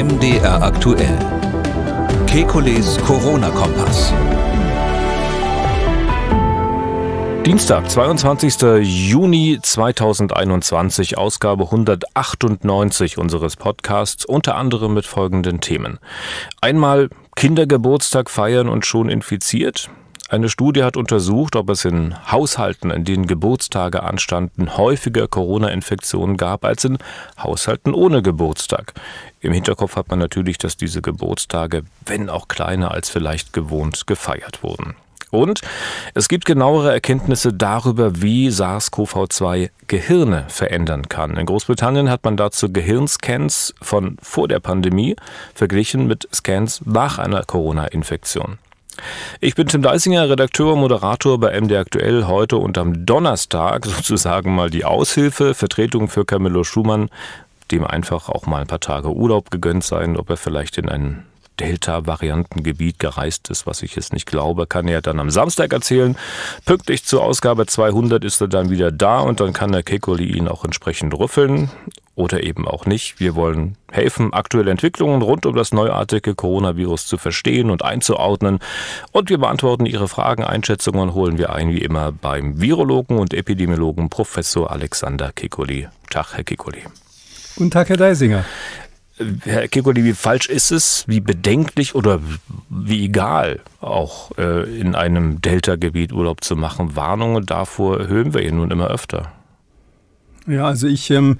MDR aktuell. Kekules Corona-Kompass. Dienstag, 22. Juni 2021, Ausgabe 198 unseres Podcasts, unter anderem mit folgenden Themen. Einmal Kindergeburtstag feiern und schon infiziert, eine Studie hat untersucht, ob es in Haushalten, in denen Geburtstage anstanden, häufiger Corona-Infektionen gab als in Haushalten ohne Geburtstag. Im Hinterkopf hat man natürlich, dass diese Geburtstage, wenn auch kleiner als vielleicht gewohnt, gefeiert wurden. Und es gibt genauere Erkenntnisse darüber, wie SARS-CoV-2 Gehirne verändern kann. In Großbritannien hat man dazu Gehirnscans von vor der Pandemie verglichen mit Scans nach einer Corona-Infektion. Ich bin Tim Deisinger, Redakteur, Moderator bei MD Aktuell. Heute und am Donnerstag sozusagen mal die Aushilfe, Vertretung für Camillo Schumann, dem einfach auch mal ein paar Tage Urlaub gegönnt sein, ob er vielleicht in einen Delta-Variantengebiet gereist ist, was ich jetzt nicht glaube, kann er dann am Samstag erzählen. Pünktlich zur Ausgabe 200 ist er dann wieder da und dann kann der Kekoli ihn auch entsprechend rüffeln oder eben auch nicht. Wir wollen helfen, aktuelle Entwicklungen rund um das neuartige Coronavirus zu verstehen und einzuordnen. Und wir beantworten Ihre Fragen, Einschätzungen holen wir ein, wie immer, beim Virologen und Epidemiologen Professor Alexander Kikoli. Tag, Herr Kikoli. Guten Tag, Herr Deisinger. Herr Kekoli, wie falsch ist es, wie bedenklich oder wie egal auch äh, in einem Delta-Gebiet Urlaub zu machen? Warnungen davor hören wir hier nun immer öfter. Ja, also ich ähm,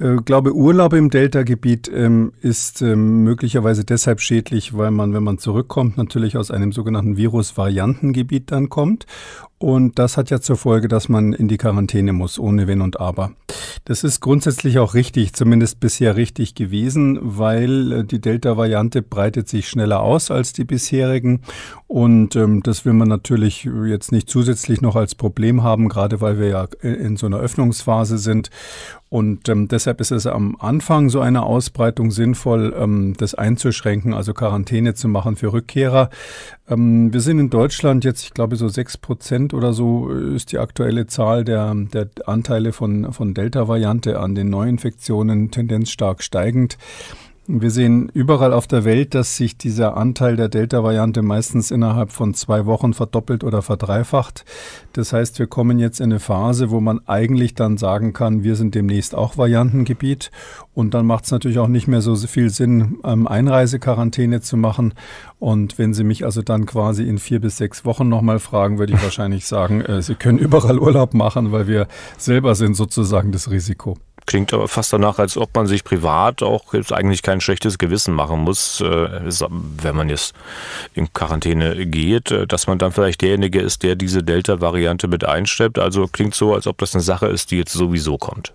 äh, glaube, Urlaub im Delta-Gebiet ähm, ist ähm, möglicherweise deshalb schädlich, weil man, wenn man zurückkommt, natürlich aus einem sogenannten Virus-Variantengebiet dann kommt und das hat ja zur Folge, dass man in die Quarantäne muss, ohne Wenn und Aber. Das ist grundsätzlich auch richtig, zumindest bisher richtig gewesen, weil äh, die Delta-Variante breitet sich schneller aus als die bisherigen. Und ähm, das will man natürlich jetzt nicht zusätzlich noch als Problem haben, gerade weil wir ja äh, in so einer Öffnungsphase sind. Und ähm, deshalb ist es am Anfang so einer Ausbreitung sinnvoll, ähm, das einzuschränken, also Quarantäne zu machen für Rückkehrer. Ähm, wir sind in Deutschland jetzt, ich glaube, so sechs Prozent oder so äh, ist die aktuelle Zahl der, der Anteile von, von Delta-Variante an den Neuinfektionen tendenzstark steigend. Wir sehen überall auf der Welt, dass sich dieser Anteil der Delta-Variante meistens innerhalb von zwei Wochen verdoppelt oder verdreifacht. Das heißt, wir kommen jetzt in eine Phase, wo man eigentlich dann sagen kann, wir sind demnächst auch Variantengebiet. Und dann macht es natürlich auch nicht mehr so viel Sinn, ähm, Einreisequarantäne zu machen. Und wenn Sie mich also dann quasi in vier bis sechs Wochen nochmal fragen, würde ich wahrscheinlich sagen, äh, Sie können überall Urlaub machen, weil wir selber sind sozusagen das Risiko. Klingt aber fast danach, als ob man sich privat auch jetzt eigentlich kein schlechtes Gewissen machen muss, äh, wenn man jetzt in Quarantäne geht, äh, dass man dann vielleicht derjenige ist, der diese Delta-Variante mit einsteppt. Also klingt so, als ob das eine Sache ist, die jetzt sowieso kommt.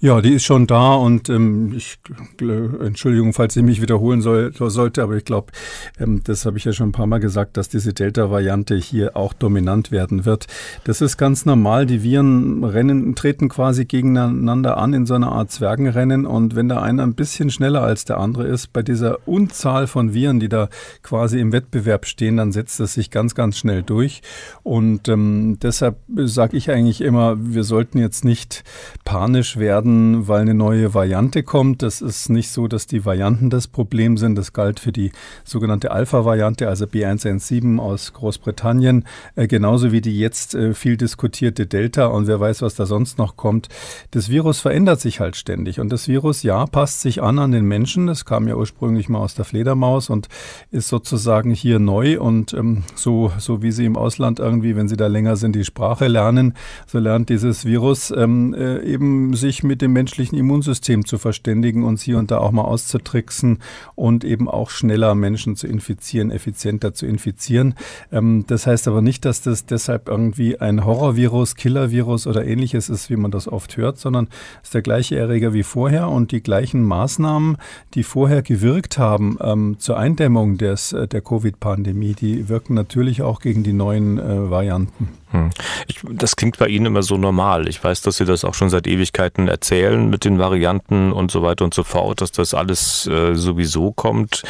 Ja, die ist schon da und ähm, ich, äh, Entschuldigung, falls ich mich wiederholen soll, sollte, aber ich glaube, ähm, das habe ich ja schon ein paar Mal gesagt, dass diese Delta-Variante hier auch dominant werden wird. Das ist ganz normal. Die Viren rennen, treten quasi gegeneinander an in so einer Art Zwergenrennen und wenn der eine ein bisschen schneller als der andere ist, bei dieser Unzahl von Viren, die da quasi im Wettbewerb stehen, dann setzt das sich ganz, ganz schnell durch und ähm, deshalb sage ich eigentlich immer, wir sollten jetzt nicht panisch werden werden, weil eine neue Variante kommt. Das ist nicht so, dass die Varianten das Problem sind. Das galt für die sogenannte Alpha-Variante, also B117 aus Großbritannien, äh, genauso wie die jetzt äh, viel diskutierte Delta und wer weiß, was da sonst noch kommt. Das Virus verändert sich halt ständig und das Virus, ja, passt sich an an den Menschen. Das kam ja ursprünglich mal aus der Fledermaus und ist sozusagen hier neu und ähm, so, so wie sie im Ausland irgendwie, wenn sie da länger sind, die Sprache lernen, so lernt dieses Virus ähm, äh, eben sich sich mit dem menschlichen Immunsystem zu verständigen und sie und da auch mal auszutricksen und eben auch schneller Menschen zu infizieren, effizienter zu infizieren. Ähm, das heißt aber nicht, dass das deshalb irgendwie ein Horrorvirus, Killervirus oder ähnliches ist, wie man das oft hört, sondern es ist der gleiche Erreger wie vorher und die gleichen Maßnahmen, die vorher gewirkt haben ähm, zur Eindämmung des, äh, der Covid-Pandemie, die wirken natürlich auch gegen die neuen äh, Varianten. Hm. Ich, das klingt bei Ihnen immer so normal. Ich weiß, dass Sie das auch schon seit Ewigkeiten erzählen mit den Varianten und so weiter und so fort, dass das alles äh, sowieso kommt.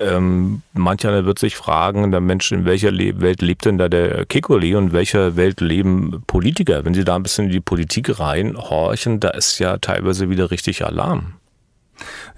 Ähm, mancher wird sich fragen, der Mensch, in welcher Le Welt lebt denn da der Kikuli und in welcher Welt leben Politiker? Wenn Sie da ein bisschen in die Politik reinhorchen, da ist ja teilweise wieder richtig Alarm.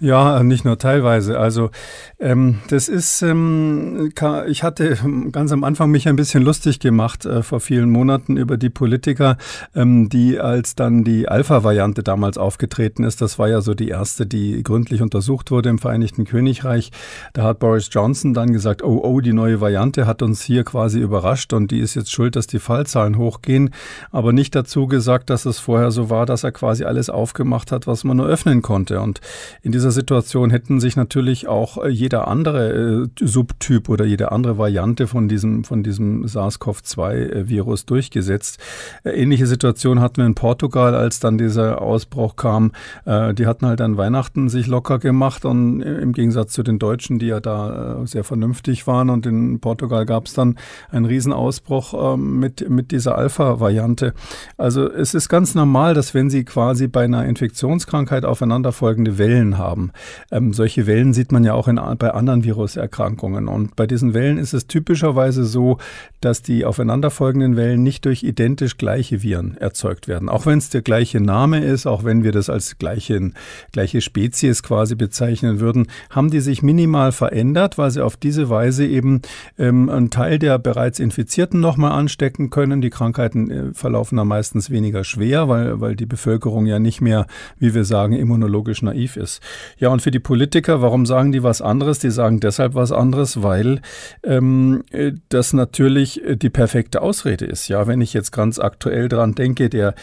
Ja, nicht nur teilweise. Also ähm, das ist, ähm, ich hatte ähm, ganz am Anfang mich ein bisschen lustig gemacht äh, vor vielen Monaten über die Politiker, ähm, die als dann die Alpha-Variante damals aufgetreten ist, das war ja so die erste, die gründlich untersucht wurde im Vereinigten Königreich, da hat Boris Johnson dann gesagt, oh, oh, die neue Variante hat uns hier quasi überrascht und die ist jetzt schuld, dass die Fallzahlen hochgehen, aber nicht dazu gesagt, dass es vorher so war, dass er quasi alles aufgemacht hat, was man nur öffnen konnte. Und in dieser Situation hätten sich natürlich auch äh, jeder andere äh, Subtyp oder jede andere Variante von diesem, von diesem SARS-CoV-2-Virus äh, durchgesetzt. Ähnliche Situation hatten wir in Portugal, als dann dieser Ausbruch kam. Die hatten halt an Weihnachten sich locker gemacht und im Gegensatz zu den Deutschen, die ja da sehr vernünftig waren und in Portugal gab es dann einen Riesenausbruch ähm, mit, mit dieser Alpha-Variante. Also es ist ganz normal, dass wenn sie quasi bei einer Infektionskrankheit aufeinanderfolgende Wellen Wellen haben. Ähm, solche Wellen sieht man ja auch in, bei anderen Viruserkrankungen. Und bei diesen Wellen ist es typischerweise so, dass die aufeinanderfolgenden Wellen nicht durch identisch gleiche Viren erzeugt werden. Auch wenn es der gleiche Name ist, auch wenn wir das als gleichen, gleiche Spezies quasi bezeichnen würden, haben die sich minimal verändert, weil sie auf diese Weise eben ähm, einen Teil der bereits Infizierten nochmal anstecken können. Die Krankheiten äh, verlaufen dann meistens weniger schwer, weil, weil die Bevölkerung ja nicht mehr, wie wir sagen, immunologisch naiv ist anderes. Ja, und für die Politiker, warum sagen die was anderes? Die sagen deshalb was anderes, weil ähm, äh, das natürlich äh, die perfekte Ausrede ist. Ja, wenn ich jetzt ganz aktuell dran denke, der,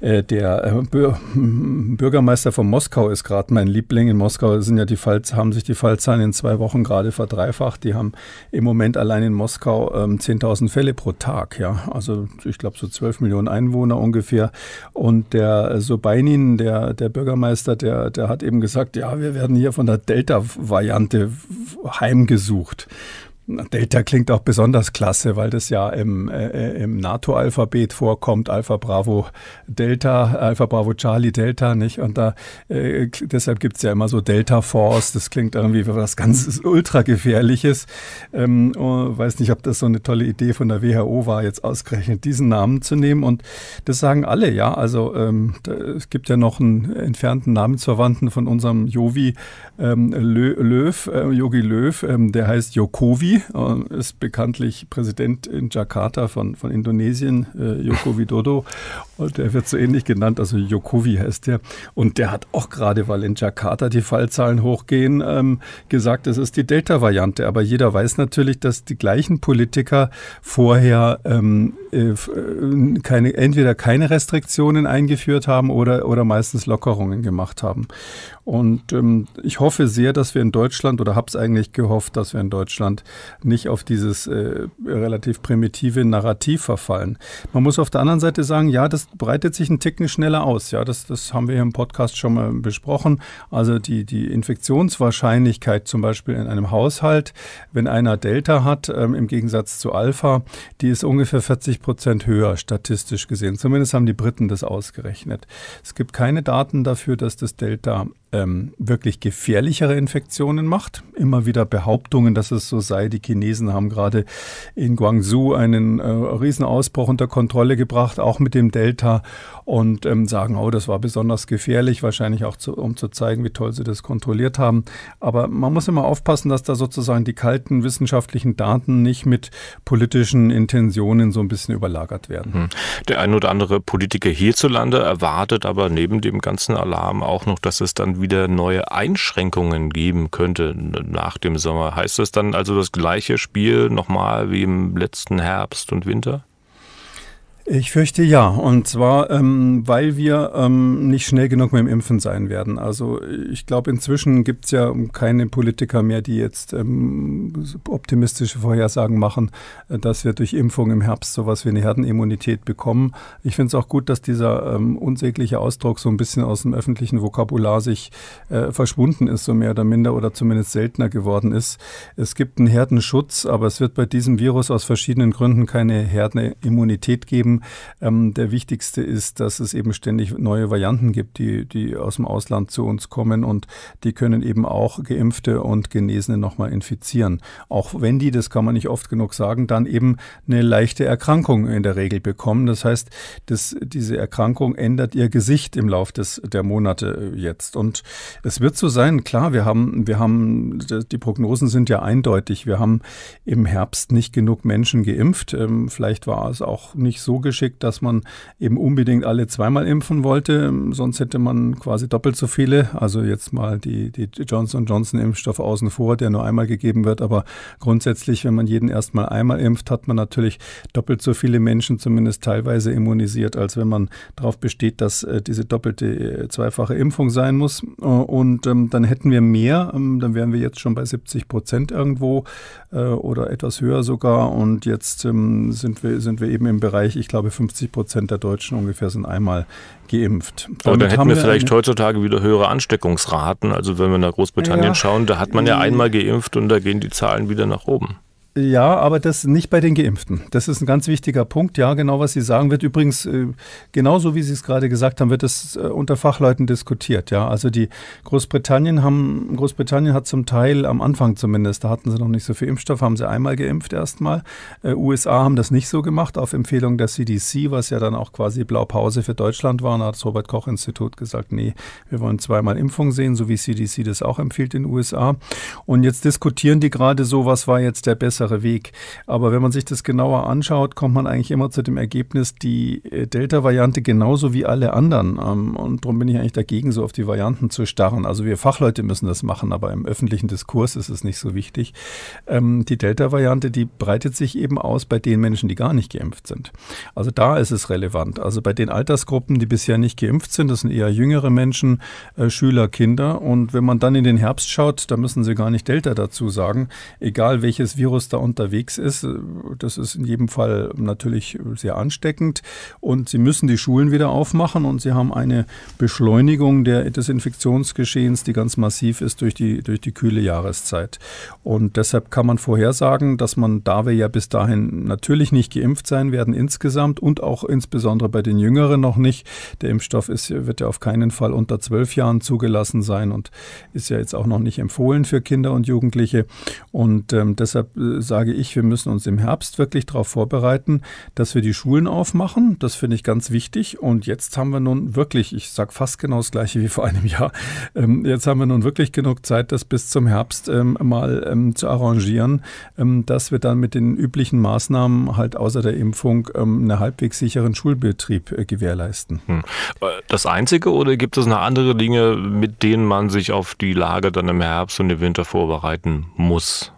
äh, der äh, Bür hm, Bürgermeister von Moskau ist gerade mein Liebling. In Moskau sind ja die Fall, haben sich die Fallzahlen in zwei Wochen gerade verdreifacht. Die haben im Moment allein in Moskau ähm, 10.000 Fälle pro Tag. Ja, also ich glaube so 12 Millionen Einwohner ungefähr. Und der Sobeinin, der, der Bürgermeister, der, der hat eben gesagt, gesagt, ja, wir werden hier von der Delta-Variante heimgesucht. Delta klingt auch besonders klasse, weil das ja im, äh, äh, im NATO-Alphabet vorkommt. Alpha Bravo Delta, Alpha Bravo Charlie Delta, nicht? Und da äh, deshalb gibt's ja immer so Delta Force. Das klingt irgendwie was ganz Ultragefährliches. Ähm, oh, weiß nicht, ob das so eine tolle Idee von der WHO war, jetzt ausgerechnet diesen Namen zu nehmen. Und das sagen alle, ja. Also ähm, da, es gibt ja noch einen entfernten Namensverwandten von unserem Jovi ähm, Löw, äh, Yogi äh, Löw, ähm, der heißt Jokowi, äh, ist bekanntlich Präsident in Jakarta von, von Indonesien, äh, Jokowi Dodo. Und der wird so ähnlich genannt, also Jokowi heißt der. Und der hat auch gerade, weil in Jakarta die Fallzahlen hochgehen, ähm, gesagt, es ist die Delta-Variante. Aber jeder weiß natürlich, dass die gleichen Politiker vorher ähm, äh, äh, keine, entweder keine Restriktionen eingeführt haben oder, oder meistens Lockerungen gemacht haben. Und ähm, ich hoffe sehr, dass wir in Deutschland, oder habe es eigentlich gehofft, dass wir in Deutschland nicht auf dieses äh, relativ primitive Narrativ verfallen. Man muss auf der anderen Seite sagen, ja, das breitet sich ein Ticken schneller aus. Ja, das, das haben wir hier im Podcast schon mal besprochen. Also die, die Infektionswahrscheinlichkeit zum Beispiel in einem Haushalt, wenn einer Delta hat, ähm, im Gegensatz zu Alpha, die ist ungefähr 40 Prozent höher, statistisch gesehen. Zumindest haben die Briten das ausgerechnet. Es gibt keine Daten dafür, dass das Delta ähm, wirklich gefährlichere Infektionen macht. Immer wieder Behauptungen, dass es so sei. Die Chinesen haben gerade in Guangzhou einen äh, Riesenausbruch unter Kontrolle gebracht, auch mit dem Delta. Delta und ähm, sagen, oh, das war besonders gefährlich, wahrscheinlich auch zu, um zu zeigen, wie toll sie das kontrolliert haben. Aber man muss immer aufpassen, dass da sozusagen die kalten wissenschaftlichen Daten nicht mit politischen Intentionen so ein bisschen überlagert werden. Mhm. Der ein oder andere Politiker hierzulande erwartet aber neben dem ganzen Alarm auch noch, dass es dann wieder neue Einschränkungen geben könnte nach dem Sommer. Heißt das dann also das gleiche Spiel nochmal wie im letzten Herbst und Winter? Ich fürchte ja. Und zwar, ähm, weil wir ähm, nicht schnell genug mit dem Impfen sein werden. Also ich glaube, inzwischen gibt es ja keine Politiker mehr, die jetzt ähm, optimistische Vorhersagen machen, äh, dass wir durch Impfung im Herbst sowas wie eine Herdenimmunität bekommen. Ich finde es auch gut, dass dieser ähm, unsägliche Ausdruck so ein bisschen aus dem öffentlichen Vokabular sich äh, verschwunden ist, so mehr oder minder oder zumindest seltener geworden ist. Es gibt einen Herdenschutz, aber es wird bei diesem Virus aus verschiedenen Gründen keine Herdenimmunität geben. Ähm, der wichtigste ist, dass es eben ständig neue Varianten gibt, die, die aus dem Ausland zu uns kommen und die können eben auch Geimpfte und Genesene nochmal infizieren. Auch wenn die, das kann man nicht oft genug sagen, dann eben eine leichte Erkrankung in der Regel bekommen. Das heißt, das, diese Erkrankung ändert ihr Gesicht im Laufe des, der Monate jetzt. Und es wird so sein, klar, wir haben, wir haben, die Prognosen sind ja eindeutig. Wir haben im Herbst nicht genug Menschen geimpft. Ähm, vielleicht war es auch nicht so zugeschickt, dass man eben unbedingt alle zweimal impfen wollte. Sonst hätte man quasi doppelt so viele. Also jetzt mal die, die Johnson Johnson Impfstoff außen vor, der nur einmal gegeben wird. Aber grundsätzlich, wenn man jeden erstmal einmal impft, hat man natürlich doppelt so viele Menschen zumindest teilweise immunisiert, als wenn man darauf besteht, dass äh, diese doppelte äh, zweifache Impfung sein muss. Äh, und ähm, dann hätten wir mehr. Ähm, dann wären wir jetzt schon bei 70 Prozent irgendwo äh, oder etwas höher sogar. Und jetzt ähm, sind, wir, sind wir eben im Bereich, ich glaube, glaube 50 Prozent der Deutschen ungefähr sind einmal geimpft. Damit Aber da hätten wir vielleicht heutzutage wieder höhere Ansteckungsraten. Also wenn wir nach Großbritannien ja. schauen, da hat man ja mhm. einmal geimpft und da gehen die Zahlen wieder nach oben. Ja, aber das nicht bei den Geimpften. Das ist ein ganz wichtiger Punkt. Ja, genau, was Sie sagen wird. Übrigens, äh, genauso wie Sie es gerade gesagt haben, wird es äh, unter Fachleuten diskutiert. Ja, also die Großbritannien haben, Großbritannien hat zum Teil am Anfang zumindest, da hatten sie noch nicht so viel Impfstoff, haben sie einmal geimpft erstmal. Äh, USA haben das nicht so gemacht auf Empfehlung der CDC, was ja dann auch quasi Blaupause für Deutschland war. Da hat das Robert Koch Institut gesagt, nee, wir wollen zweimal Impfung sehen, so wie CDC das auch empfiehlt in den USA. Und jetzt diskutieren die gerade so, was war jetzt der bessere leichtere Weg. Aber wenn man sich das genauer anschaut, kommt man eigentlich immer zu dem Ergebnis, die äh, Delta-Variante genauso wie alle anderen. Ähm, und darum bin ich eigentlich dagegen, so auf die Varianten zu starren. Also wir Fachleute müssen das machen, aber im öffentlichen Diskurs ist es nicht so wichtig. Ähm, die Delta-Variante, die breitet sich eben aus bei den Menschen, die gar nicht geimpft sind. Also da ist es relevant. Also bei den Altersgruppen, die bisher nicht geimpft sind, das sind eher jüngere Menschen, äh, Schüler, Kinder. Und wenn man dann in den Herbst schaut, da müssen sie gar nicht Delta dazu sagen. Egal welches Virus da da unterwegs ist. Das ist in jedem Fall natürlich sehr ansteckend. Und sie müssen die Schulen wieder aufmachen und sie haben eine Beschleunigung der, des Infektionsgeschehens, die ganz massiv ist durch die, durch die kühle Jahreszeit. Und deshalb kann man vorhersagen, dass man, da wir ja bis dahin natürlich nicht geimpft sein werden insgesamt und auch insbesondere bei den Jüngeren noch nicht, der Impfstoff ist, wird ja auf keinen Fall unter zwölf Jahren zugelassen sein und ist ja jetzt auch noch nicht empfohlen für Kinder und Jugendliche. Und ähm, deshalb äh, sage ich, wir müssen uns im Herbst wirklich darauf vorbereiten, dass wir die Schulen aufmachen. Das finde ich ganz wichtig. Und jetzt haben wir nun wirklich, ich sage fast genau das gleiche wie vor einem Jahr, ähm, jetzt haben wir nun wirklich genug Zeit, das bis zum Herbst ähm, mal ähm, zu arrangieren, ähm, dass wir dann mit den üblichen Maßnahmen halt außer der Impfung ähm, einen halbwegs sicheren Schulbetrieb äh, gewährleisten. Hm. Äh, das Einzige oder gibt es noch andere Dinge, mit denen man sich auf die Lage dann im Herbst und im Winter vorbereiten muss?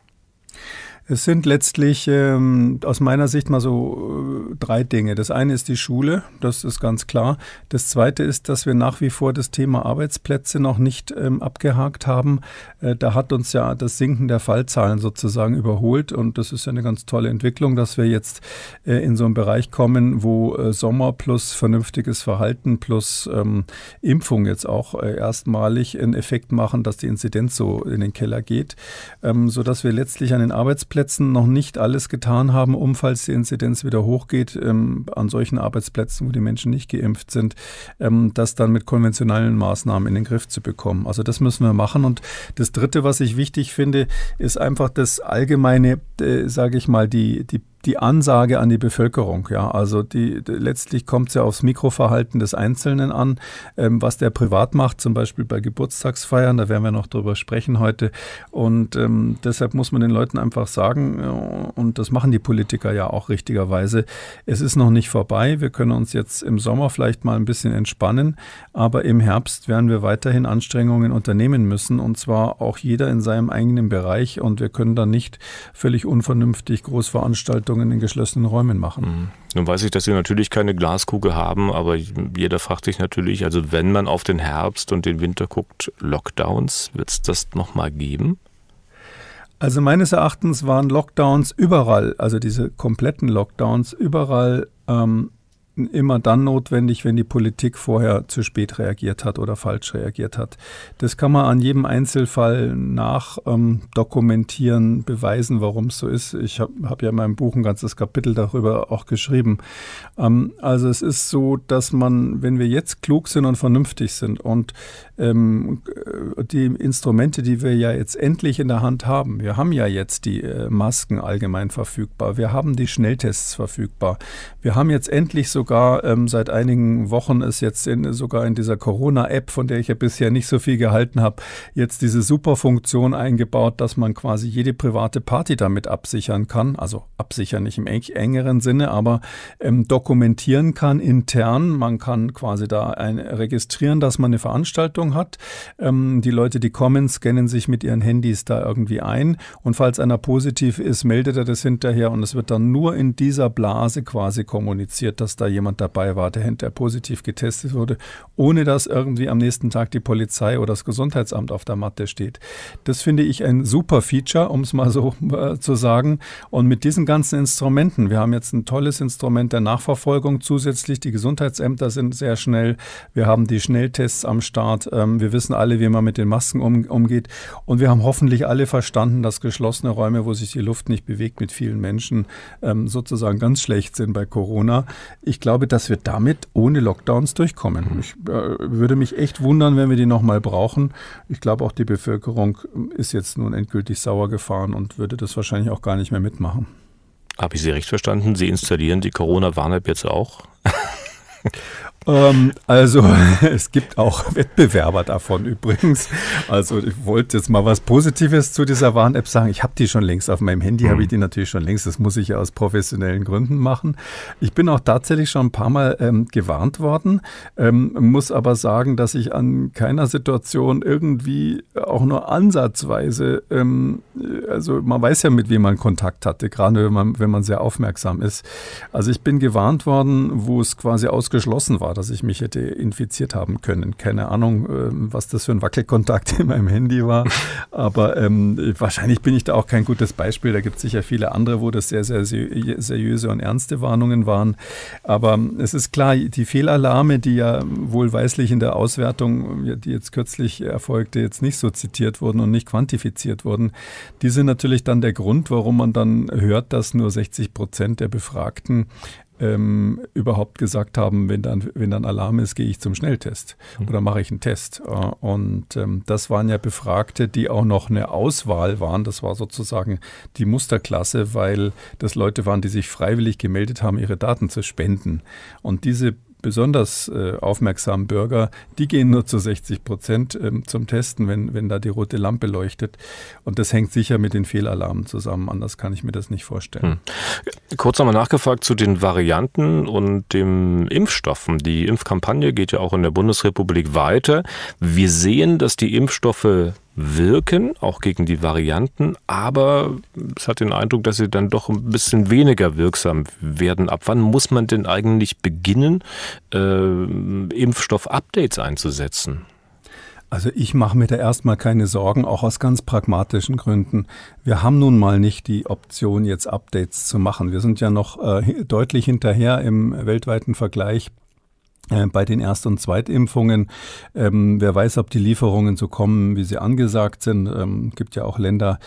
Es sind letztlich ähm, aus meiner Sicht mal so äh, drei Dinge. Das eine ist die Schule, das ist ganz klar. Das zweite ist, dass wir nach wie vor das Thema Arbeitsplätze noch nicht ähm, abgehakt haben. Äh, da hat uns ja das Sinken der Fallzahlen sozusagen überholt und das ist ja eine ganz tolle Entwicklung, dass wir jetzt äh, in so einen Bereich kommen, wo äh, Sommer plus vernünftiges Verhalten plus ähm, Impfung jetzt auch äh, erstmalig einen Effekt machen, dass die Inzidenz so in den Keller geht, ähm, sodass wir letztlich an den Arbeitsplätzen Arbeitsplätzen noch nicht alles getan haben, um, falls die Inzidenz wieder hochgeht, ähm, an solchen Arbeitsplätzen, wo die Menschen nicht geimpft sind, ähm, das dann mit konventionellen Maßnahmen in den Griff zu bekommen. Also das müssen wir machen. Und das Dritte, was ich wichtig finde, ist einfach das allgemeine, äh, sage ich mal, die, die die Ansage an die Bevölkerung. Ja, also die, die letztlich kommt es ja aufs Mikroverhalten des Einzelnen an, ähm, was der privat macht, zum Beispiel bei Geburtstagsfeiern. Da werden wir noch drüber sprechen heute. Und ähm, deshalb muss man den Leuten einfach sagen, äh, und das machen die Politiker ja auch richtigerweise, es ist noch nicht vorbei. Wir können uns jetzt im Sommer vielleicht mal ein bisschen entspannen, aber im Herbst werden wir weiterhin Anstrengungen unternehmen müssen und zwar auch jeder in seinem eigenen Bereich. Und wir können da nicht völlig unvernünftig Großveranstaltungen Veranstaltungen in geschlossenen Räumen machen. Mhm. Nun weiß ich, dass Sie natürlich keine Glaskugel haben, aber jeder fragt sich natürlich, also wenn man auf den Herbst und den Winter guckt, Lockdowns, wird es das nochmal geben? Also meines Erachtens waren Lockdowns überall, also diese kompletten Lockdowns überall ähm, immer dann notwendig, wenn die Politik vorher zu spät reagiert hat oder falsch reagiert hat. Das kann man an jedem Einzelfall nach ähm, dokumentieren, beweisen, warum es so ist. Ich habe hab ja in meinem Buch ein ganzes Kapitel darüber auch geschrieben. Ähm, also es ist so, dass man, wenn wir jetzt klug sind und vernünftig sind und ähm, die Instrumente, die wir ja jetzt endlich in der Hand haben. Wir haben ja jetzt die äh, Masken allgemein verfügbar. Wir haben die Schnelltests verfügbar. Wir haben jetzt endlich sogar ähm, seit einigen Wochen ist jetzt in, sogar in dieser Corona-App, von der ich ja bisher nicht so viel gehalten habe, jetzt diese Superfunktion eingebaut, dass man quasi jede private Party damit absichern kann. Also absichern nicht im engeren Sinne, aber ähm, dokumentieren kann intern. Man kann quasi da ein, registrieren, dass man eine Veranstaltung Ahnung hat. Ähm, die Leute, die kommen, scannen sich mit ihren Handys da irgendwie ein. Und falls einer positiv ist, meldet er das hinterher und es wird dann nur in dieser Blase quasi kommuniziert, dass da jemand dabei war, der hinterher positiv getestet wurde, ohne dass irgendwie am nächsten Tag die Polizei oder das Gesundheitsamt auf der Matte steht. Das finde ich ein super Feature, um es mal so äh, zu sagen. Und mit diesen ganzen Instrumenten, wir haben jetzt ein tolles Instrument der Nachverfolgung zusätzlich, die Gesundheitsämter sind sehr schnell, wir haben die Schnelltests am Start, äh, ähm, wir wissen alle, wie man mit den Masken um, umgeht. Und wir haben hoffentlich alle verstanden, dass geschlossene Räume, wo sich die Luft nicht bewegt, mit vielen Menschen ähm, sozusagen ganz schlecht sind bei Corona. Ich glaube, dass wir damit ohne Lockdowns durchkommen. Mhm. Ich äh, würde mich echt wundern, wenn wir die nochmal brauchen. Ich glaube, auch die Bevölkerung ist jetzt nun endgültig sauer gefahren und würde das wahrscheinlich auch gar nicht mehr mitmachen. Habe ich Sie recht verstanden? Sie installieren die Corona-Warn-App jetzt auch? Ähm, also es gibt auch Wettbewerber davon übrigens. Also ich wollte jetzt mal was Positives zu dieser Warn-App sagen. Ich habe die schon längst auf meinem Handy, mhm. habe ich die natürlich schon längst. Das muss ich ja aus professionellen Gründen machen. Ich bin auch tatsächlich schon ein paar Mal ähm, gewarnt worden, ähm, muss aber sagen, dass ich an keiner Situation irgendwie auch nur ansatzweise, ähm, also man weiß ja, mit wem man Kontakt hatte, gerade wenn man, wenn man sehr aufmerksam ist. Also ich bin gewarnt worden, wo es quasi ausgeschlossen war war, dass ich mich hätte infiziert haben können. Keine Ahnung, ähm, was das für ein Wackelkontakt in meinem Handy war. Aber ähm, wahrscheinlich bin ich da auch kein gutes Beispiel. Da gibt es sicher viele andere, wo das sehr, sehr seriöse und ernste Warnungen waren. Aber ähm, es ist klar, die Fehlalarme, die ja wohlweislich in der Auswertung, die jetzt kürzlich erfolgte, jetzt nicht so zitiert wurden und nicht quantifiziert wurden, die sind natürlich dann der Grund, warum man dann hört, dass nur 60 Prozent der Befragten ähm, überhaupt gesagt haben, wenn dann, wenn dann Alarm ist, gehe ich zum Schnelltest mhm. oder mache ich einen Test. Äh, und ähm, das waren ja Befragte, die auch noch eine Auswahl waren. Das war sozusagen die Musterklasse, weil das Leute waren, die sich freiwillig gemeldet haben, ihre Daten zu spenden. Und diese besonders äh, aufmerksamen Bürger, die gehen nur zu 60 Prozent ähm, zum Testen, wenn, wenn da die rote Lampe leuchtet. Und das hängt sicher mit den Fehlalarmen zusammen. Anders kann ich mir das nicht vorstellen. Hm. Kurz nochmal nachgefragt zu den Varianten und dem Impfstoffen. Die Impfkampagne geht ja auch in der Bundesrepublik weiter. Wir sehen, dass die Impfstoffe wirken, auch gegen die Varianten, aber es hat den Eindruck, dass sie dann doch ein bisschen weniger wirksam werden. Ab wann muss man denn eigentlich beginnen, äh, Impfstoff-Updates einzusetzen? Also ich mache mir da erstmal keine Sorgen, auch aus ganz pragmatischen Gründen. Wir haben nun mal nicht die Option, jetzt Updates zu machen. Wir sind ja noch äh, deutlich hinterher im weltweiten Vergleich äh, bei den Erst- und Zweitimpfungen. Ähm, wer weiß, ob die Lieferungen so kommen, wie sie angesagt sind. Es ähm, gibt ja auch Länder,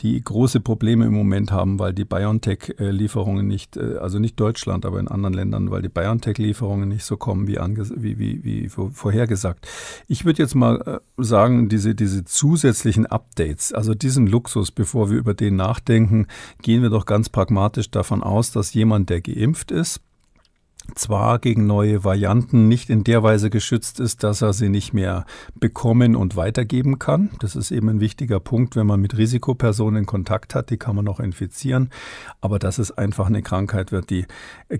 die große Probleme im Moment haben, weil die BioNTech-Lieferungen nicht, äh, also nicht Deutschland, aber in anderen Ländern, weil die BioNTech-Lieferungen nicht so kommen, wie, wie, wie, wie vorhergesagt. Ich würde jetzt mal äh, sagen, diese, diese zusätzlichen Updates, also diesen Luxus, bevor wir über den nachdenken, gehen wir doch ganz pragmatisch davon aus, dass jemand, der geimpft ist, zwar gegen neue Varianten nicht in der Weise geschützt ist, dass er sie nicht mehr bekommen und weitergeben kann. Das ist eben ein wichtiger Punkt, wenn man mit Risikopersonen Kontakt hat, die kann man noch infizieren. Aber dass es einfach eine Krankheit wird, die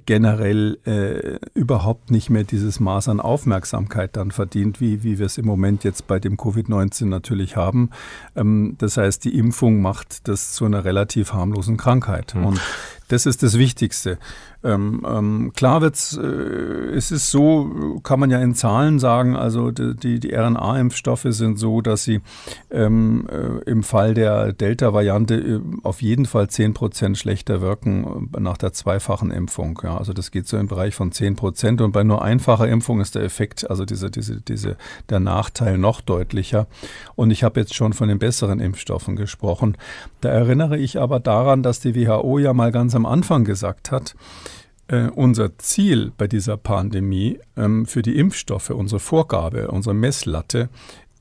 generell äh, überhaupt nicht mehr dieses Maß an Aufmerksamkeit dann verdient, wie, wie wir es im Moment jetzt bei dem Covid-19 natürlich haben. Ähm, das heißt, die Impfung macht das zu einer relativ harmlosen Krankheit. Hm. Und das ist das Wichtigste. Ähm, ähm, klar wird's, äh, es ist so, kann man ja in Zahlen sagen, also die, die RNA-Impfstoffe sind so, dass sie ähm, äh, im Fall der Delta-Variante äh, auf jeden Fall 10 Prozent schlechter wirken äh, nach der zweifachen Impfung. Ja. Also das geht so im Bereich von 10 Prozent und bei nur einfacher Impfung ist der Effekt, also diese, diese, diese, der Nachteil noch deutlicher. Und ich habe jetzt schon von den besseren Impfstoffen gesprochen. Da erinnere ich aber daran, dass die WHO ja mal ganz am Anfang gesagt hat, äh, unser Ziel bei dieser Pandemie ähm, für die Impfstoffe, unsere Vorgabe, unsere Messlatte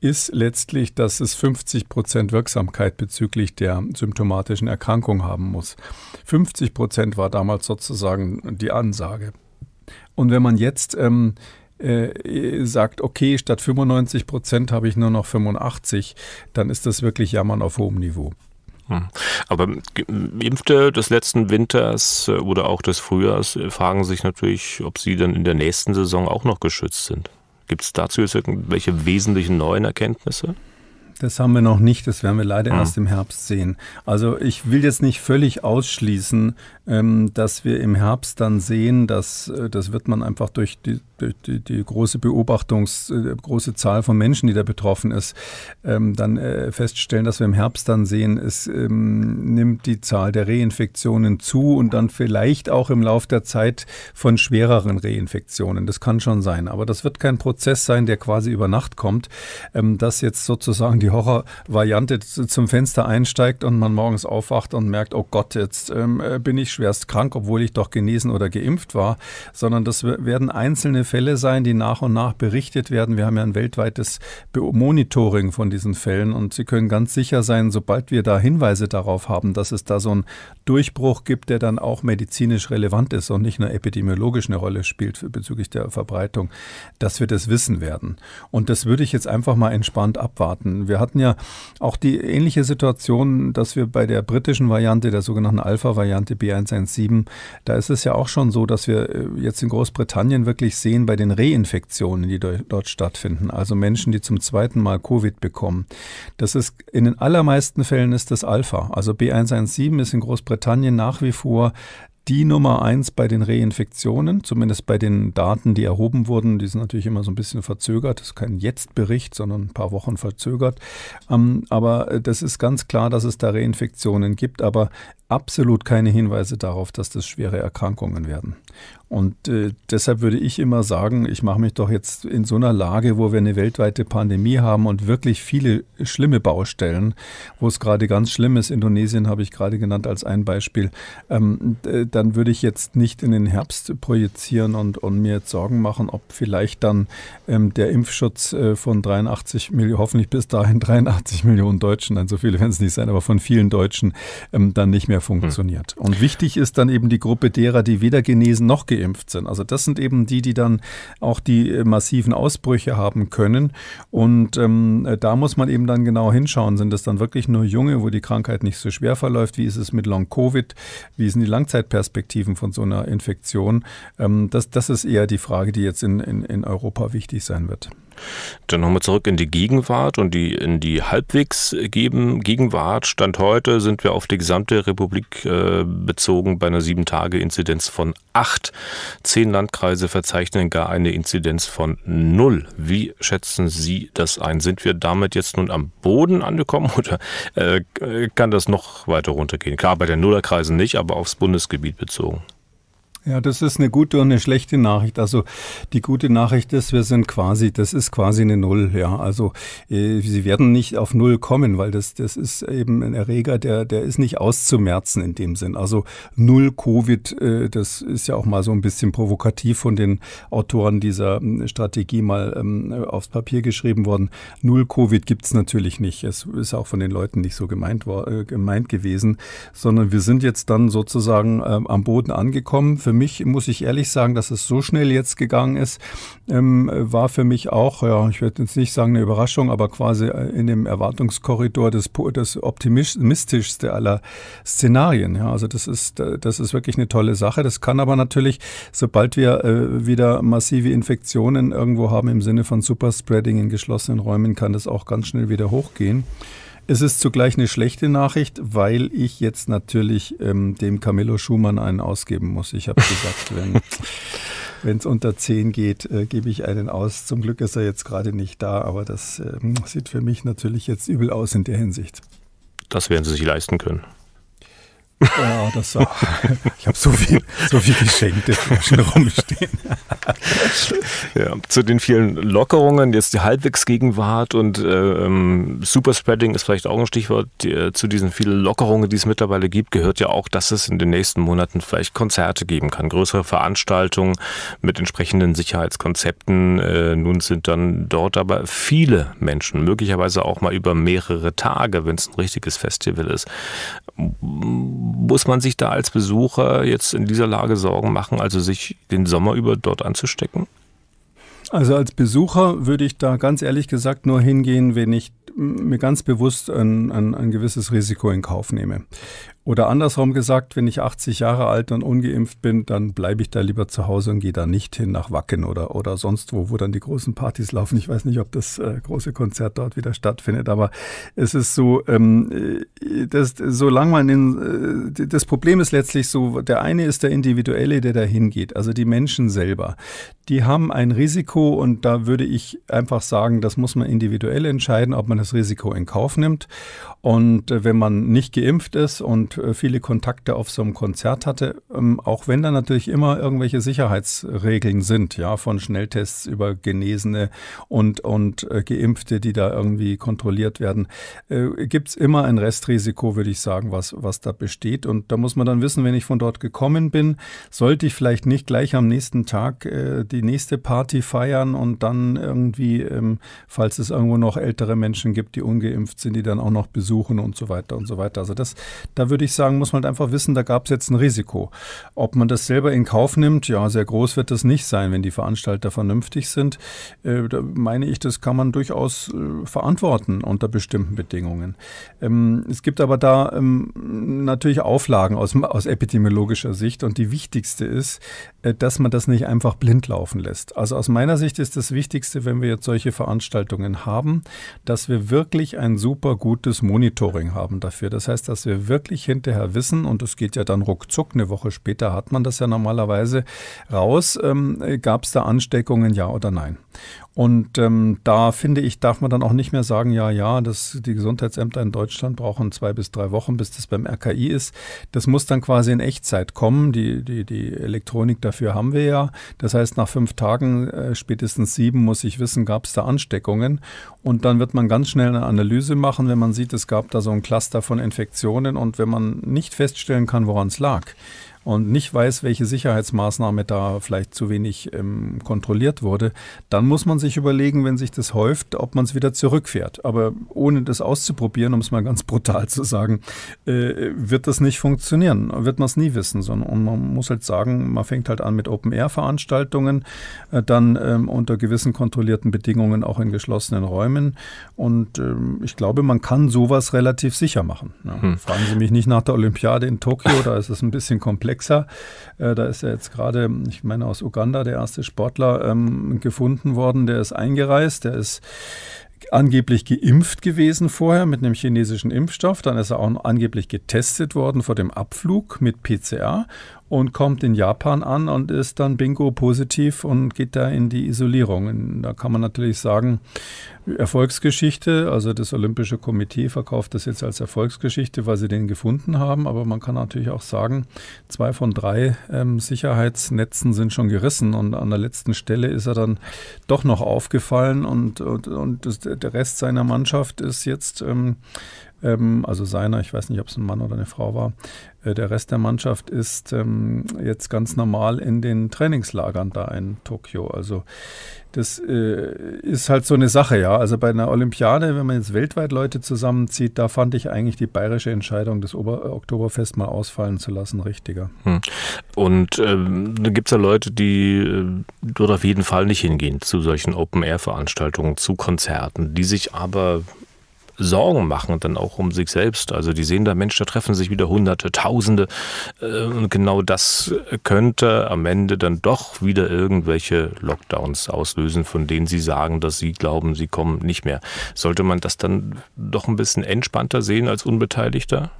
ist letztlich, dass es 50 Prozent Wirksamkeit bezüglich der symptomatischen Erkrankung haben muss. 50 Prozent war damals sozusagen die Ansage. Und wenn man jetzt ähm, äh, sagt, okay, statt 95 Prozent habe ich nur noch 85, dann ist das wirklich Jammern auf hohem Niveau. Hm. Aber Impfte des letzten Winters äh, oder auch des Frühjahrs äh, fragen sich natürlich, ob sie dann in der nächsten Saison auch noch geschützt sind. Gibt es dazu jetzt irgendwelche wesentlichen neuen Erkenntnisse? Das haben wir noch nicht, das werden wir leider mhm. erst im Herbst sehen. Also ich will jetzt nicht völlig ausschließen, ähm, dass wir im Herbst dann sehen, dass äh, das wird man einfach durch die, die, die große Beobachtungs, äh, große Zahl von Menschen, die da betroffen ist, ähm, dann äh, feststellen, dass wir im Herbst dann sehen, es ähm, nimmt die Zahl der Reinfektionen zu und dann vielleicht auch im Laufe der Zeit von schwereren Reinfektionen. Das kann schon sein, aber das wird kein Prozess sein, der quasi über Nacht kommt, dass jetzt sozusagen die Horrorvariante zum Fenster einsteigt und man morgens aufwacht und merkt, oh Gott, jetzt bin ich schwerst krank, obwohl ich doch genesen oder geimpft war, sondern das werden einzelne Fälle sein, die nach und nach berichtet werden. Wir haben ja ein weltweites Monitoring von diesen Fällen und Sie können ganz sicher sein, sobald wir da Hinweise darauf haben, dass es da so einen Durchbruch gibt, der dann auch medizinisch relevant ist und nicht nur epidemiologisch eine Rolle spielt bezüglich der Verbreitung, dass wir das wissen werden. Und das würde ich jetzt einfach mal entspannt abwarten. Wir hatten ja auch die ähnliche Situation, dass wir bei der britischen Variante, der sogenannten Alpha-Variante B1 h da ist es ja auch schon so, dass wir äh, jetzt in Großbritannien wirklich sehen bei den Reinfektionen, die dort stattfinden, also Menschen, die zum zweiten Mal Covid bekommen. Das ist in den allermeisten Fällen ist das Alpha. Also B117 ist in Großbritannien nach wie vor die Nummer eins bei den Reinfektionen, zumindest bei den Daten, die erhoben wurden. Die sind natürlich immer so ein bisschen verzögert. Das ist kein Jetzt-Bericht, sondern ein paar Wochen verzögert. Ähm, aber äh, das ist ganz klar, dass es da Reinfektionen gibt, aber absolut keine Hinweise darauf, dass das schwere Erkrankungen werden. Und äh, deshalb würde ich immer sagen, ich mache mich doch jetzt in so einer Lage, wo wir eine weltweite Pandemie haben und wirklich viele schlimme Baustellen, wo es gerade ganz schlimm ist, Indonesien habe ich gerade genannt als ein Beispiel, ähm, dann würde ich jetzt nicht in den Herbst projizieren und, und mir jetzt Sorgen machen, ob vielleicht dann ähm, der Impfschutz äh, von 83 Millionen, hoffentlich bis dahin 83 Millionen Deutschen, nein, so viele werden es nicht sein, aber von vielen Deutschen ähm, dann nicht mehr hm. funktioniert. Hm. Und wichtig ist dann eben die Gruppe derer, die weder genesen noch geimpft sind. Also das sind eben die, die dann auch die äh, massiven Ausbrüche haben können. Und ähm, äh, da muss man eben dann genau hinschauen, sind das dann wirklich nur Junge, wo die Krankheit nicht so schwer verläuft? Wie ist es mit Long-Covid? Wie sind die Langzeitperspektiven von so einer Infektion? Ähm, das, das ist eher die Frage, die jetzt in, in, in Europa wichtig sein wird. Dann nochmal zurück in die Gegenwart und die, in die halbwegs geben, Gegenwart. Stand heute sind wir auf die gesamte Republik äh, bezogen bei einer sieben tage inzidenz von acht. Zehn Landkreise verzeichnen gar eine Inzidenz von null. Wie schätzen Sie das ein? Sind wir damit jetzt nun am Boden angekommen oder äh, kann das noch weiter runtergehen? Klar, bei den Nullerkreisen nicht, aber aufs Bundesgebiet bezogen. Ja, das ist eine gute und eine schlechte Nachricht. Also die gute Nachricht ist, wir sind quasi, das ist quasi eine Null. Ja, also äh, sie werden nicht auf Null kommen, weil das das ist eben ein Erreger, der der ist nicht auszumerzen in dem Sinn. Also Null Covid, äh, das ist ja auch mal so ein bisschen provokativ von den Autoren dieser hm, Strategie mal ähm, aufs Papier geschrieben worden. Null Covid gibt es natürlich nicht. Es ist auch von den Leuten nicht so gemeint äh, gemeint gewesen, sondern wir sind jetzt dann sozusagen ähm, am Boden angekommen. Für mich muss ich ehrlich sagen, dass es so schnell jetzt gegangen ist, ähm, war für mich auch, ja, ich würde jetzt nicht sagen eine Überraschung, aber quasi äh, in dem Erwartungskorridor das, das optimistischste aller Szenarien. Ja, also das ist, äh, das ist wirklich eine tolle Sache. Das kann aber natürlich, sobald wir äh, wieder massive Infektionen irgendwo haben im Sinne von Superspreading in geschlossenen Räumen, kann das auch ganz schnell wieder hochgehen. Es ist zugleich eine schlechte Nachricht, weil ich jetzt natürlich ähm, dem Camillo Schumann einen ausgeben muss. Ich habe gesagt, wenn wenn es unter 10 geht, äh, gebe ich einen aus. Zum Glück ist er jetzt gerade nicht da, aber das äh, sieht für mich natürlich jetzt übel aus in der Hinsicht. Das werden Sie sich leisten können. Ja, das auch. Ich habe so viel, so viel Geschenke schon rumstehen. Ja, zu den vielen Lockerungen, jetzt die Halbwegsgegenwart und äh, ähm, Superspreading ist vielleicht auch ein Stichwort. Die, äh, zu diesen vielen Lockerungen, die es mittlerweile gibt, gehört ja auch, dass es in den nächsten Monaten vielleicht Konzerte geben kann. Größere Veranstaltungen mit entsprechenden Sicherheitskonzepten. Äh, nun sind dann dort aber viele Menschen, möglicherweise auch mal über mehrere Tage, wenn es ein richtiges Festival ist muss man sich da als Besucher jetzt in dieser Lage Sorgen machen, also sich den Sommer über dort anzustecken? Also als Besucher würde ich da ganz ehrlich gesagt nur hingehen, wenn ich mir ganz bewusst ein, ein, ein gewisses Risiko in Kauf nehme. Oder andersrum gesagt, wenn ich 80 Jahre alt und ungeimpft bin, dann bleibe ich da lieber zu Hause und gehe da nicht hin nach Wacken oder, oder sonst wo, wo dann die großen Partys laufen. Ich weiß nicht, ob das äh, große Konzert dort wieder stattfindet, aber es ist so, ähm, äh, das, solange man in, äh, das Problem ist letztlich so, der eine ist der Individuelle, der da hingeht, also die Menschen selber. Die haben ein Risiko und da würde ich einfach sagen, das muss man individuell entscheiden, ob man das Risiko in Kauf nimmt. Und äh, wenn man nicht geimpft ist und äh, viele Kontakte auf so einem Konzert hatte, ähm, auch wenn da natürlich immer irgendwelche Sicherheitsregeln sind, ja, von Schnelltests über Genesene und, und äh, Geimpfte, die da irgendwie kontrolliert werden, gibt es immer ein Restrisiko, würde ich sagen, was, was da besteht. Und da muss man dann wissen, wenn ich von dort gekommen bin, sollte ich vielleicht nicht gleich am nächsten Tag die nächste Party feiern und dann irgendwie, ähm, falls es irgendwo noch ältere Menschen gibt, die ungeimpft sind, die dann auch noch besuchen suchen und so weiter und so weiter. Also das, da würde ich sagen, muss man halt einfach wissen, da gab es jetzt ein Risiko. Ob man das selber in Kauf nimmt, ja, sehr groß wird das nicht sein, wenn die Veranstalter vernünftig sind. Äh, da meine ich, das kann man durchaus äh, verantworten unter bestimmten Bedingungen. Ähm, es gibt aber da ähm, natürlich Auflagen aus, aus epidemiologischer Sicht und die wichtigste ist, äh, dass man das nicht einfach blind laufen lässt. Also aus meiner Sicht ist das Wichtigste, wenn wir jetzt solche Veranstaltungen haben, dass wir wirklich ein super gutes Modell Monitoring haben dafür. Das heißt, dass wir wirklich hinterher wissen, und es geht ja dann ruckzuck, eine Woche später hat man das ja normalerweise raus, ähm, gab es da Ansteckungen, ja oder nein. Und ähm, da finde ich, darf man dann auch nicht mehr sagen, ja, ja, das, die Gesundheitsämter in Deutschland brauchen zwei bis drei Wochen, bis das beim RKI ist. Das muss dann quasi in Echtzeit kommen. Die, die, die Elektronik dafür haben wir ja. Das heißt, nach fünf Tagen, äh, spätestens sieben, muss ich wissen, gab es da Ansteckungen. Und dann wird man ganz schnell eine Analyse machen, wenn man sieht, es gab da so ein Cluster von Infektionen und wenn man nicht feststellen kann, woran es lag und nicht weiß, welche Sicherheitsmaßnahme da vielleicht zu wenig ähm, kontrolliert wurde, dann muss man sich überlegen, wenn sich das häuft, ob man es wieder zurückfährt. Aber ohne das auszuprobieren, um es mal ganz brutal zu sagen, äh, wird das nicht funktionieren, wird man es nie wissen, sondern und man muss halt sagen, man fängt halt an mit Open-Air-Veranstaltungen, äh, dann ähm, unter gewissen kontrollierten Bedingungen auch in geschlossenen Räumen und ähm, ich glaube, man kann sowas relativ sicher machen. Ja. Hm. Fragen Sie mich nicht nach der Olympiade in Tokio, da ist es ein bisschen komplexer komplexer. Äh, da ist ja jetzt gerade, ich meine, aus Uganda der erste Sportler ähm, gefunden worden, der ist eingereist, der ist angeblich geimpft gewesen vorher mit einem chinesischen Impfstoff, dann ist er auch angeblich getestet worden vor dem Abflug mit PCR und kommt in Japan an und ist dann Bingo positiv und geht da in die Isolierung. Und da kann man natürlich sagen, Erfolgsgeschichte, also das Olympische Komitee verkauft das jetzt als Erfolgsgeschichte, weil sie den gefunden haben, aber man kann natürlich auch sagen, zwei von drei ähm, Sicherheitsnetzen sind schon gerissen und an der letzten Stelle ist er dann doch noch aufgefallen und, und, und das, der Rest seiner Mannschaft ist jetzt ähm, ähm, also seiner, ich weiß nicht, ob es ein Mann oder eine Frau war. Äh, der Rest der Mannschaft ist ähm, jetzt ganz normal in den Trainingslagern da in Tokio. Also das äh, ist halt so eine Sache, ja. Also bei einer Olympiade, wenn man jetzt weltweit Leute zusammenzieht, da fand ich eigentlich die bayerische Entscheidung, das Ober äh, Oktoberfest mal ausfallen zu lassen, richtiger. Hm. Und ähm, gibt es ja Leute, die äh, dort auf jeden Fall nicht hingehen zu solchen Open-Air-Veranstaltungen, zu Konzerten, die sich aber Sorgen machen, dann auch um sich selbst. Also die sehen da, Mensch, da treffen sich wieder Hunderte, Tausende. Äh, und genau das könnte am Ende dann doch wieder irgendwelche Lockdowns auslösen, von denen sie sagen, dass sie glauben, sie kommen nicht mehr. Sollte man das dann doch ein bisschen entspannter sehen als Unbeteiligter?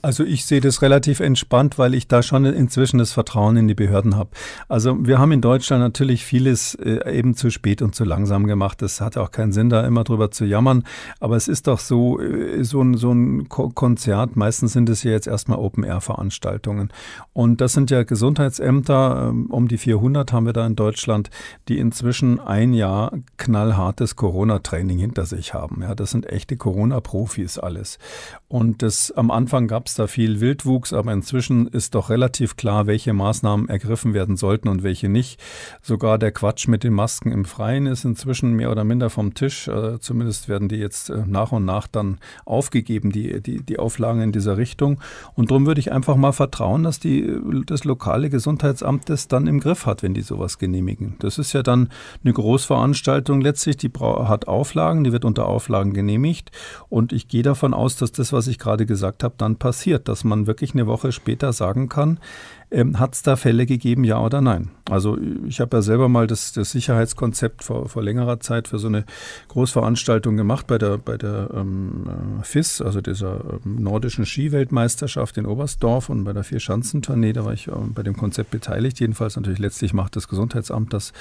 Also ich sehe das relativ entspannt, weil ich da schon inzwischen das Vertrauen in die Behörden habe. Also wir haben in Deutschland natürlich vieles äh, eben zu spät und zu langsam gemacht. Das hat auch keinen Sinn, da immer drüber zu jammern. Aber es ist doch so, äh, so, ein, so ein Konzert, meistens sind es ja jetzt erstmal Open-Air-Veranstaltungen. Und das sind ja Gesundheitsämter, ähm, um die 400 haben wir da in Deutschland, die inzwischen ein Jahr knallhartes Corona-Training hinter sich haben. Ja, das sind echte Corona-Profis alles. Und das am Anfang gab es da viel Wildwuchs, aber inzwischen ist doch relativ klar, welche Maßnahmen ergriffen werden sollten und welche nicht. Sogar der Quatsch mit den Masken im Freien ist inzwischen mehr oder minder vom Tisch. Äh, zumindest werden die jetzt äh, nach und nach dann aufgegeben, die, die, die Auflagen in dieser Richtung. Und darum würde ich einfach mal vertrauen, dass die, äh, das lokale Gesundheitsamt das dann im Griff hat, wenn die sowas genehmigen. Das ist ja dann eine Großveranstaltung letztlich, die hat Auflagen, die wird unter Auflagen genehmigt. Und ich gehe davon aus, dass das, was ich gerade gesagt habe, dann passiert passiert, dass man wirklich eine Woche später sagen kann, ähm, Hat es da Fälle gegeben, ja oder nein? Also ich habe ja selber mal das, das Sicherheitskonzept vor, vor, längerer Zeit für so eine Großveranstaltung gemacht bei der, bei der ähm, äh, FIS, also dieser ähm, nordischen Skiweltmeisterschaft in Oberstdorf und bei der Vierschanzentournee. da war ich ähm, bei dem Konzept beteiligt, jedenfalls natürlich letztlich macht das Gesundheitsamt das.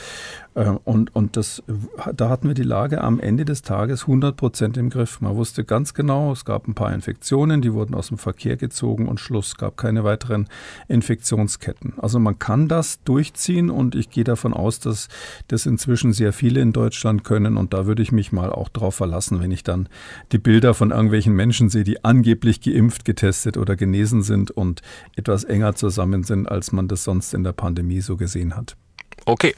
Ähm, und und das, äh, da hatten wir die Lage am Ende des Tages 100 Prozent im Griff. Man wusste ganz genau, es gab ein paar Infektionen, die wurden aus dem Verkehr gezogen und Schluss, es gab keine weiteren Infektionen Produktionsketten. Also man kann das durchziehen und ich gehe davon aus, dass das inzwischen sehr viele in Deutschland können und da würde ich mich mal auch drauf verlassen, wenn ich dann die Bilder von irgendwelchen Menschen sehe, die angeblich geimpft, getestet oder genesen sind und etwas enger zusammen sind, als man das sonst in der Pandemie so gesehen hat. Okay.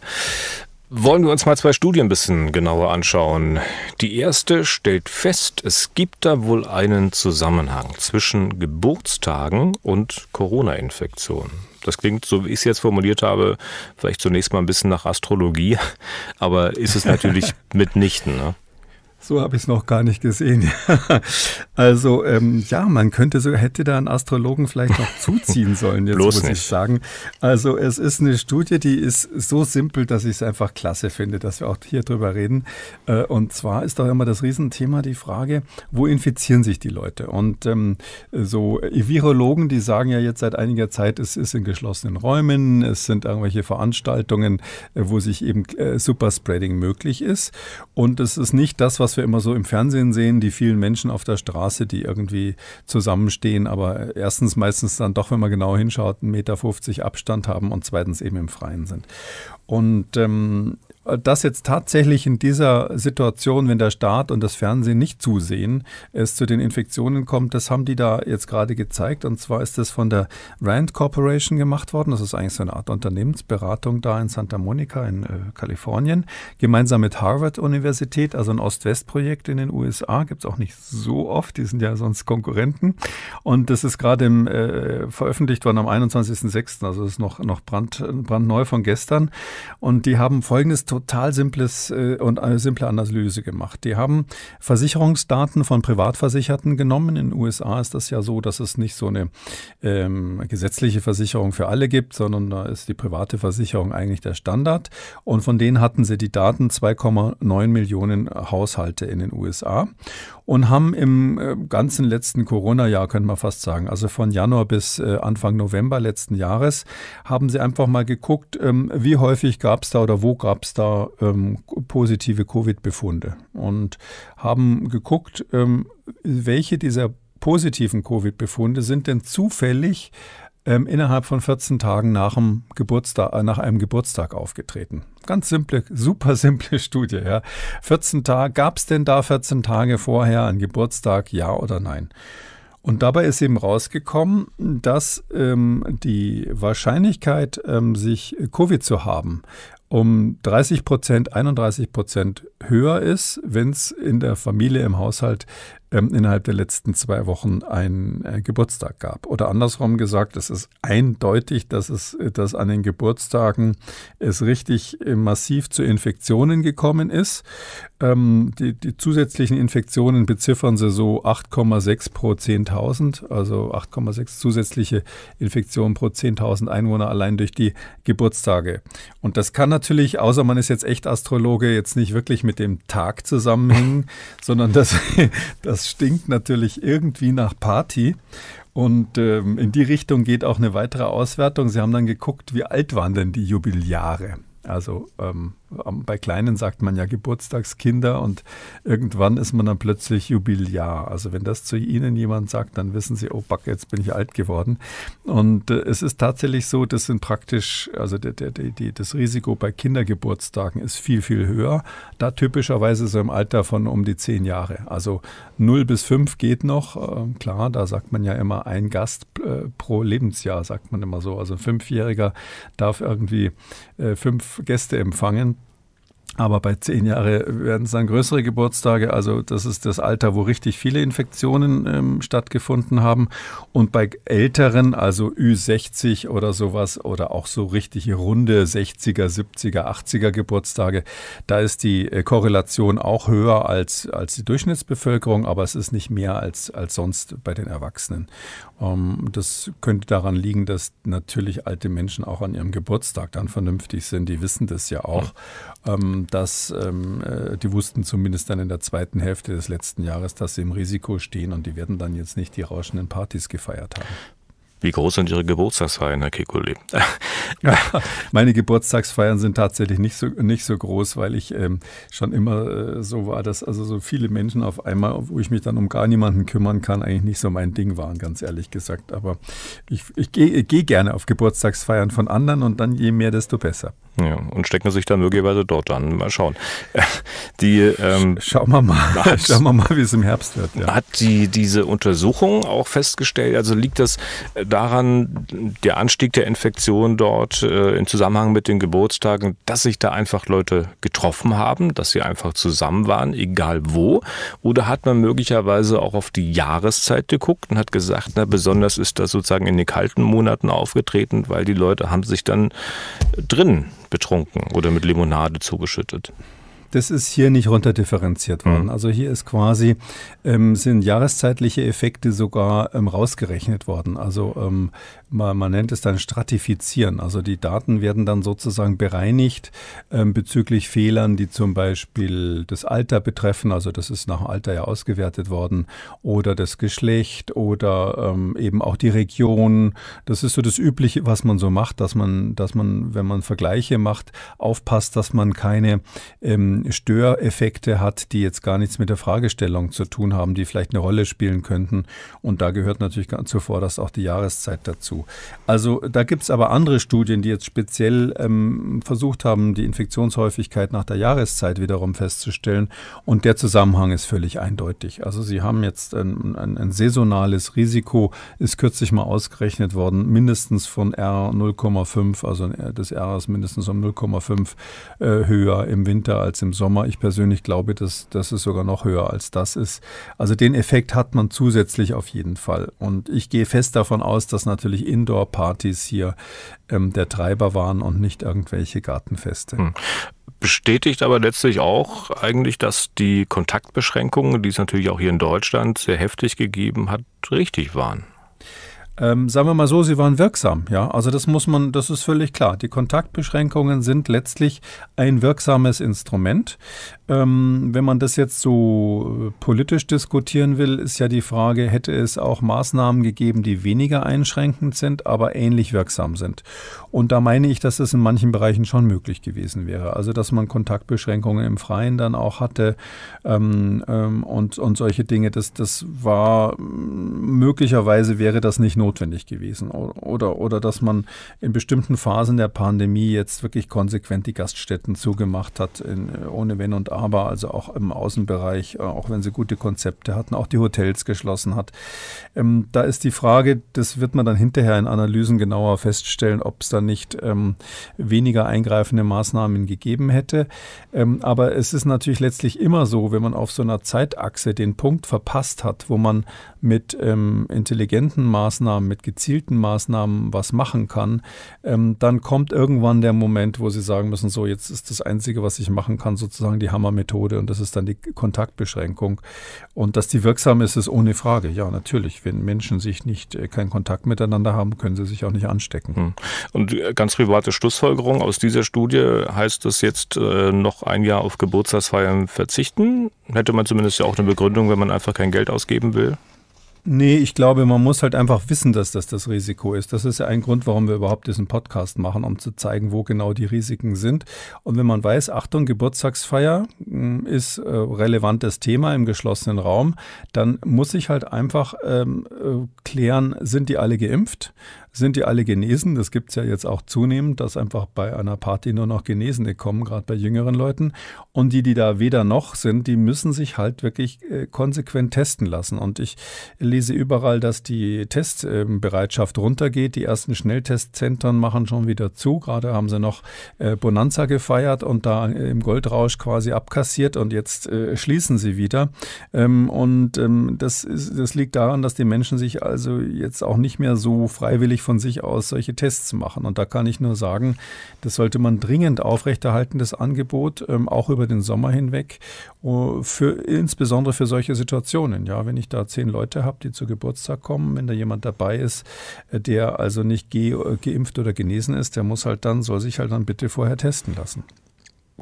Wollen wir uns mal zwei Studien ein bisschen genauer anschauen. Die erste stellt fest, es gibt da wohl einen Zusammenhang zwischen Geburtstagen und Corona-Infektionen. Das klingt, so wie ich es jetzt formuliert habe, vielleicht zunächst mal ein bisschen nach Astrologie, aber ist es natürlich mitnichten. Ne? So habe ich es noch gar nicht gesehen. also ähm, ja, man könnte so, hätte da einen Astrologen vielleicht noch zuziehen sollen, jetzt muss nicht. ich sagen. Also es ist eine Studie, die ist so simpel, dass ich es einfach klasse finde, dass wir auch hier drüber reden. Äh, und zwar ist doch immer das Riesenthema die Frage, wo infizieren sich die Leute? Und ähm, so äh, Virologen, die sagen ja jetzt seit einiger Zeit, es ist in geschlossenen Räumen, es sind irgendwelche Veranstaltungen, äh, wo sich eben äh, Superspreading möglich ist. Und es ist nicht das, was was wir immer so im Fernsehen sehen, die vielen Menschen auf der Straße, die irgendwie zusammenstehen, aber erstens meistens dann doch, wenn man genau hinschaut, 1,50 Meter Abstand haben und zweitens eben im Freien sind. Und ähm, dass jetzt tatsächlich in dieser Situation, wenn der Staat und das Fernsehen nicht zusehen, es zu den Infektionen kommt, das haben die da jetzt gerade gezeigt. Und zwar ist das von der Rand Corporation gemacht worden. Das ist eigentlich so eine Art Unternehmensberatung da in Santa Monica in äh, Kalifornien, gemeinsam mit Harvard Universität, also ein Ost-West-Projekt in den USA. Gibt es auch nicht so oft, die sind ja sonst Konkurrenten. Und das ist gerade äh, veröffentlicht worden am 21.06., also ist noch, noch brand, brandneu von gestern. Und die haben folgendes total simples äh, und eine äh, simple Analyse gemacht. Die haben Versicherungsdaten von Privatversicherten genommen. In den USA ist das ja so, dass es nicht so eine ähm, gesetzliche Versicherung für alle gibt, sondern da ist die private Versicherung eigentlich der Standard. Und von denen hatten sie die Daten 2,9 Millionen Haushalte in den USA und haben im äh, ganzen letzten Corona-Jahr, könnte man fast sagen, also von Januar bis äh, Anfang November letzten Jahres, haben sie einfach mal geguckt, ähm, wie häufig gab es da oder wo gab es da ähm, positive Covid-Befunde und haben geguckt, ähm, welche dieser positiven Covid-Befunde sind denn zufällig ähm, innerhalb von 14 Tagen nach, dem Geburtstag, äh, nach einem Geburtstag aufgetreten. Ganz simple, super simple Studie. Ja. 14 Tage, gab es denn da 14 Tage vorher einen Geburtstag, ja oder nein? Und dabei ist eben rausgekommen, dass ähm, die Wahrscheinlichkeit, ähm, sich Covid zu haben, um 30 Prozent, 31 Prozent höher ist, wenn es in der Familie, im Haushalt ähm, innerhalb der letzten zwei Wochen einen äh, Geburtstag gab. Oder andersrum gesagt, es ist eindeutig, dass es dass an den Geburtstagen es richtig äh, massiv zu Infektionen gekommen ist. Ähm, die, die, zusätzlichen Infektionen beziffern sie so 8,6 pro 10.000, also 8,6 zusätzliche Infektionen pro 10.000 Einwohner allein durch die Geburtstage. Und das kann natürlich, außer man ist jetzt echt Astrologe, jetzt nicht wirklich mit dem Tag zusammenhängen, sondern das, das stinkt natürlich irgendwie nach Party. Und ähm, in die Richtung geht auch eine weitere Auswertung. Sie haben dann geguckt, wie alt waren denn die Jubiläare? Also ähm, bei Kleinen sagt man ja Geburtstagskinder und irgendwann ist man dann plötzlich Jubiläar. Also wenn das zu Ihnen jemand sagt, dann wissen Sie, oh Back, jetzt bin ich alt geworden. Und äh, es ist tatsächlich so, das sind praktisch, also der, der, die, das Risiko bei Kindergeburtstagen ist viel, viel höher. Da typischerweise so im Alter von um die zehn Jahre. Also 0 bis 5 geht noch. Ähm, klar, da sagt man ja immer ein Gast äh, pro Lebensjahr, sagt man immer so. Also ein Fünfjähriger darf irgendwie äh, fünf Gäste empfangen aber bei zehn Jahren werden es dann größere Geburtstage. Also das ist das Alter, wo richtig viele Infektionen ähm, stattgefunden haben. Und bei älteren, also Ü60 oder sowas, oder auch so richtige runde 60er, 70er, 80er Geburtstage, da ist die äh, Korrelation auch höher als, als die Durchschnittsbevölkerung, aber es ist nicht mehr als, als sonst bei den Erwachsenen. Ähm, das könnte daran liegen, dass natürlich alte Menschen auch an ihrem Geburtstag dann vernünftig sind. Die wissen das ja auch. Ähm, ähm, dass ähm, äh, die wussten zumindest dann in der zweiten Hälfte des letzten Jahres, dass sie im Risiko stehen und die werden dann jetzt nicht die rauschenden Partys gefeiert haben. Wie groß sind Ihre Geburtstagsfeiern, Herr Kekulé? meine Geburtstagsfeiern sind tatsächlich nicht so, nicht so groß, weil ich ähm, schon immer äh, so war, dass also so viele Menschen auf einmal, wo ich mich dann um gar niemanden kümmern kann, eigentlich nicht so mein Ding waren, ganz ehrlich gesagt. Aber ich, ich gehe geh gerne auf Geburtstagsfeiern von anderen und dann je mehr, desto besser. Ja, und stecken sich dann möglicherweise dort an. Mal schauen. Die, ähm, Schauen wir mal, hat, schauen wir mal, wie es im Herbst wird. Ja. Hat die, diese Untersuchung auch festgestellt, also liegt das äh, daran, der Anstieg der Infektion dort äh, im Zusammenhang mit den Geburtstagen, dass sich da einfach Leute getroffen haben, dass sie einfach zusammen waren, egal wo? Oder hat man möglicherweise auch auf die Jahreszeit geguckt und hat gesagt, na, besonders ist das sozusagen in den kalten Monaten aufgetreten, weil die Leute haben sich dann äh, drin betrunken oder mit Limonade zugeschüttet. Das ist hier nicht runterdifferenziert worden. Mhm. Also hier ist quasi, ähm, sind jahreszeitliche Effekte sogar ähm, rausgerechnet worden. Also ähm, man, man nennt es dann Stratifizieren. Also die Daten werden dann sozusagen bereinigt ähm, bezüglich Fehlern, die zum Beispiel das Alter betreffen. Also das ist nach Alter ja ausgewertet worden oder das Geschlecht oder ähm, eben auch die Region. Das ist so das Übliche, was man so macht, dass man, dass man, wenn man Vergleiche macht, aufpasst, dass man keine ähm, Störeffekte hat, die jetzt gar nichts mit der Fragestellung zu tun haben, die vielleicht eine Rolle spielen könnten. Und da gehört natürlich zuvor, dass auch die Jahreszeit dazu. Also da gibt es aber andere Studien, die jetzt speziell ähm, versucht haben, die Infektionshäufigkeit nach der Jahreszeit wiederum festzustellen. Und der Zusammenhang ist völlig eindeutig. Also sie haben jetzt ein, ein, ein saisonales Risiko, ist kürzlich mal ausgerechnet worden, mindestens von R 0,5, also das R ist mindestens um 0,5 äh, höher im Winter als im Sommer. Ich persönlich glaube, dass, dass es sogar noch höher als das ist. Also den Effekt hat man zusätzlich auf jeden Fall. Und ich gehe fest davon aus, dass natürlich Indoor-Partys hier ähm, der Treiber waren und nicht irgendwelche Gartenfeste. Hm bestätigt aber letztlich auch eigentlich, dass die Kontaktbeschränkungen, die es natürlich auch hier in Deutschland sehr heftig gegeben hat, richtig waren. Ähm, sagen wir mal so, sie waren wirksam. Ja, also das muss man, das ist völlig klar. Die Kontaktbeschränkungen sind letztlich ein wirksames Instrument. Ähm, wenn man das jetzt so äh, politisch diskutieren will, ist ja die Frage, hätte es auch Maßnahmen gegeben, die weniger einschränkend sind, aber ähnlich wirksam sind? Und da meine ich, dass das in manchen Bereichen schon möglich gewesen wäre. Also, dass man Kontaktbeschränkungen im Freien dann auch hatte ähm, ähm und, und solche Dinge, das, das war möglicherweise wäre das nicht notwendig notwendig gewesen. Oder, oder dass man in bestimmten Phasen der Pandemie jetzt wirklich konsequent die Gaststätten zugemacht hat, in, ohne Wenn und Aber, also auch im Außenbereich, äh, auch wenn sie gute Konzepte hatten, auch die Hotels geschlossen hat. Ähm, da ist die Frage, das wird man dann hinterher in Analysen genauer feststellen, ob es da nicht ähm, weniger eingreifende Maßnahmen gegeben hätte. Ähm, aber es ist natürlich letztlich immer so, wenn man auf so einer Zeitachse den Punkt verpasst hat, wo man mit ähm, intelligenten Maßnahmen mit gezielten Maßnahmen was machen kann, ähm, dann kommt irgendwann der Moment, wo sie sagen müssen, so jetzt ist das Einzige, was ich machen kann, sozusagen die Hammermethode und das ist dann die Kontaktbeschränkung. Und dass die wirksam ist, ist ohne Frage. Ja, natürlich. Wenn Menschen sich nicht äh, keinen Kontakt miteinander haben, können sie sich auch nicht anstecken. Hm. Und äh, ganz private Schlussfolgerung aus dieser Studie heißt es jetzt äh, noch ein Jahr auf Geburtstagsfeiern verzichten? Hätte man zumindest ja auch eine Begründung, wenn man einfach kein Geld ausgeben will? Nee, ich glaube, man muss halt einfach wissen, dass das das Risiko ist. Das ist ja ein Grund, warum wir überhaupt diesen Podcast machen, um zu zeigen, wo genau die Risiken sind. Und wenn man weiß, Achtung, Geburtstagsfeier mm, ist äh, relevantes Thema im geschlossenen Raum, dann muss ich halt einfach ähm, äh, klären, sind die alle geimpft? Sind die alle genesen? Das gibt es ja jetzt auch zunehmend, dass einfach bei einer Party nur noch Genesene kommen, gerade bei jüngeren Leuten. Und die, die da weder noch sind, die müssen sich halt wirklich äh, konsequent testen lassen. Und ich lese überall, dass die Testbereitschaft äh, runtergeht. Die ersten Schnelltestzentren machen schon wieder zu. Gerade haben sie noch äh, Bonanza gefeiert und da äh, im Goldrausch quasi abkassiert und jetzt äh, schließen sie wieder. Ähm, und ähm, das, ist, das liegt daran, dass die Menschen sich also jetzt auch nicht mehr so freiwillig von sich aus solche Tests machen. Und da kann ich nur sagen, das sollte man dringend aufrechterhalten, das Angebot, ähm, auch über den Sommer hinweg, äh, für, insbesondere für solche Situationen. Ja, wenn ich da zehn Leute habe, die zu Geburtstag kommen, wenn da jemand dabei ist, äh, der also nicht ge äh, geimpft oder genesen ist, der muss halt dann, soll sich halt dann bitte vorher testen lassen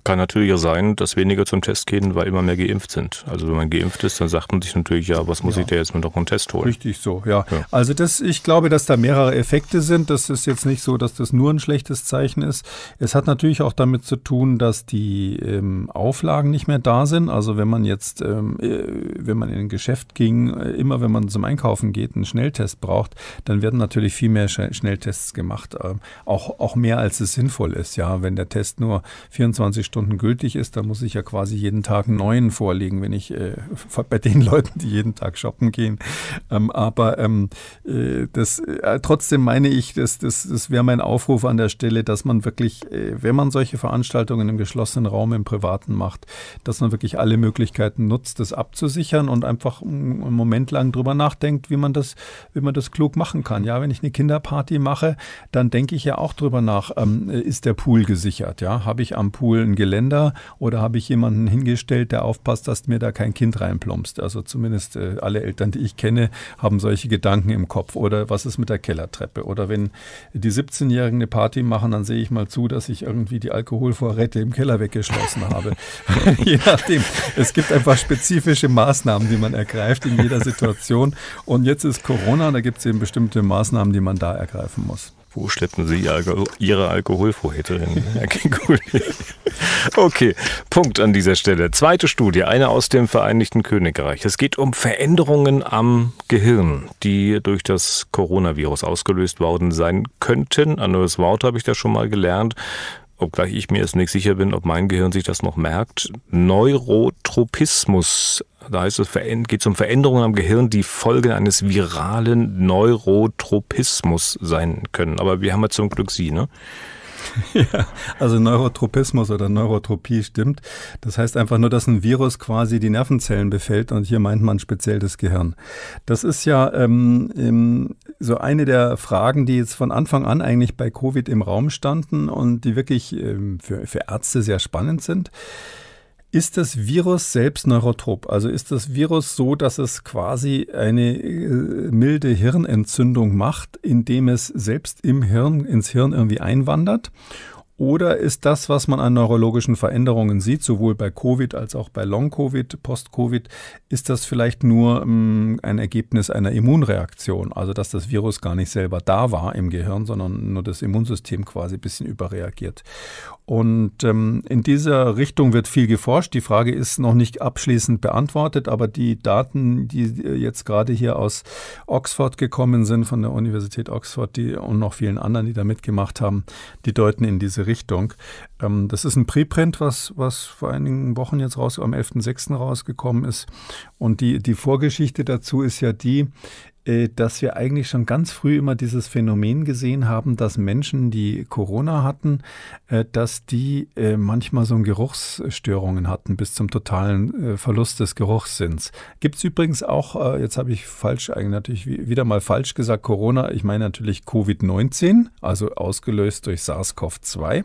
kann natürlich auch sein, dass weniger zum Test gehen, weil immer mehr geimpft sind. Also wenn man geimpft ist, dann sagt man sich natürlich, ja, was muss ja. ich da jetzt mit noch einen Test holen? Richtig so, ja. ja. Also das, ich glaube, dass da mehrere Effekte sind. Das ist jetzt nicht so, dass das nur ein schlechtes Zeichen ist. Es hat natürlich auch damit zu tun, dass die ähm, Auflagen nicht mehr da sind. Also wenn man jetzt, ähm, äh, wenn man in ein Geschäft ging, äh, immer wenn man zum Einkaufen geht, einen Schnelltest braucht, dann werden natürlich viel mehr Sch Schnelltests gemacht. Ähm, auch, auch mehr als es sinnvoll ist, ja. Wenn der Test nur 24 Stunden Stunden gültig ist, da muss ich ja quasi jeden Tag einen neuen vorlegen, wenn ich äh, bei den Leuten, die jeden Tag shoppen gehen. Ähm, aber ähm, äh, das, äh, trotzdem meine ich, das, das, das wäre mein Aufruf an der Stelle, dass man wirklich, äh, wenn man solche Veranstaltungen im geschlossenen Raum, im Privaten macht, dass man wirklich alle Möglichkeiten nutzt, das abzusichern und einfach einen Moment lang drüber nachdenkt, wie man das, wie man das klug machen kann. Ja, wenn ich eine Kinderparty mache, dann denke ich ja auch drüber nach, ähm, ist der Pool gesichert? Ja, habe ich am Pool ein Geländer oder habe ich jemanden hingestellt, der aufpasst, dass mir da kein Kind reinplumpst? Also zumindest äh, alle Eltern, die ich kenne, haben solche Gedanken im Kopf. Oder was ist mit der Kellertreppe? Oder wenn die 17-Jährigen eine Party machen, dann sehe ich mal zu, dass ich irgendwie die Alkoholvorräte im Keller weggeschlossen habe. Je nachdem. Es gibt einfach spezifische Maßnahmen, die man ergreift in jeder Situation. Und jetzt ist Corona, da gibt es eben bestimmte Maßnahmen, die man da ergreifen muss. Wo schleppen Sie Ihre Alkoholvorräte hin? okay, Punkt an dieser Stelle. Zweite Studie, eine aus dem Vereinigten Königreich. Es geht um Veränderungen am Gehirn, die durch das Coronavirus ausgelöst worden sein könnten. Ein neues Wort habe ich da schon mal gelernt obgleich ich mir jetzt nicht sicher bin, ob mein Gehirn sich das noch merkt, Neurotropismus da heißt es, geht es um Veränderungen am Gehirn, die Folge eines viralen Neurotropismus sein können. Aber wir haben ja zum Glück Sie, ne? Ja, also Neurotropismus oder Neurotropie stimmt. Das heißt einfach nur, dass ein Virus quasi die Nervenzellen befällt und hier meint man speziell das Gehirn. Das ist ja ähm, so eine der Fragen, die jetzt von Anfang an eigentlich bei Covid im Raum standen und die wirklich ähm, für, für Ärzte sehr spannend sind. Ist das Virus selbst neurotrop? Also ist das Virus so, dass es quasi eine äh, milde Hirnentzündung macht, indem es selbst im Hirn, ins Hirn irgendwie einwandert? Oder ist das, was man an neurologischen Veränderungen sieht, sowohl bei Covid als auch bei Long-Covid, Post-Covid, ist das vielleicht nur mm, ein Ergebnis einer Immunreaktion? Also, dass das Virus gar nicht selber da war im Gehirn, sondern nur das Immunsystem quasi ein bisschen überreagiert. Und ähm, in dieser Richtung wird viel geforscht. Die Frage ist noch nicht abschließend beantwortet, aber die Daten, die äh, jetzt gerade hier aus Oxford gekommen sind, von der Universität Oxford die, und noch vielen anderen, die da mitgemacht haben, die deuten in diese Richtung. Ähm, das ist ein Preprint, was, was vor einigen Wochen jetzt raus, am 11.06. rausgekommen ist. Und die, die Vorgeschichte dazu ist ja die, äh, dass wir eigentlich schon ganz früh immer dieses Phänomen gesehen haben, dass Menschen, die Corona hatten, äh, dass die äh, manchmal so Geruchsstörungen hatten bis zum totalen Verlust des Geruchssinns. Gibt es übrigens auch, jetzt habe ich falsch eigentlich natürlich wieder mal falsch gesagt, Corona, ich meine natürlich Covid-19, also ausgelöst durch SARS-CoV-2.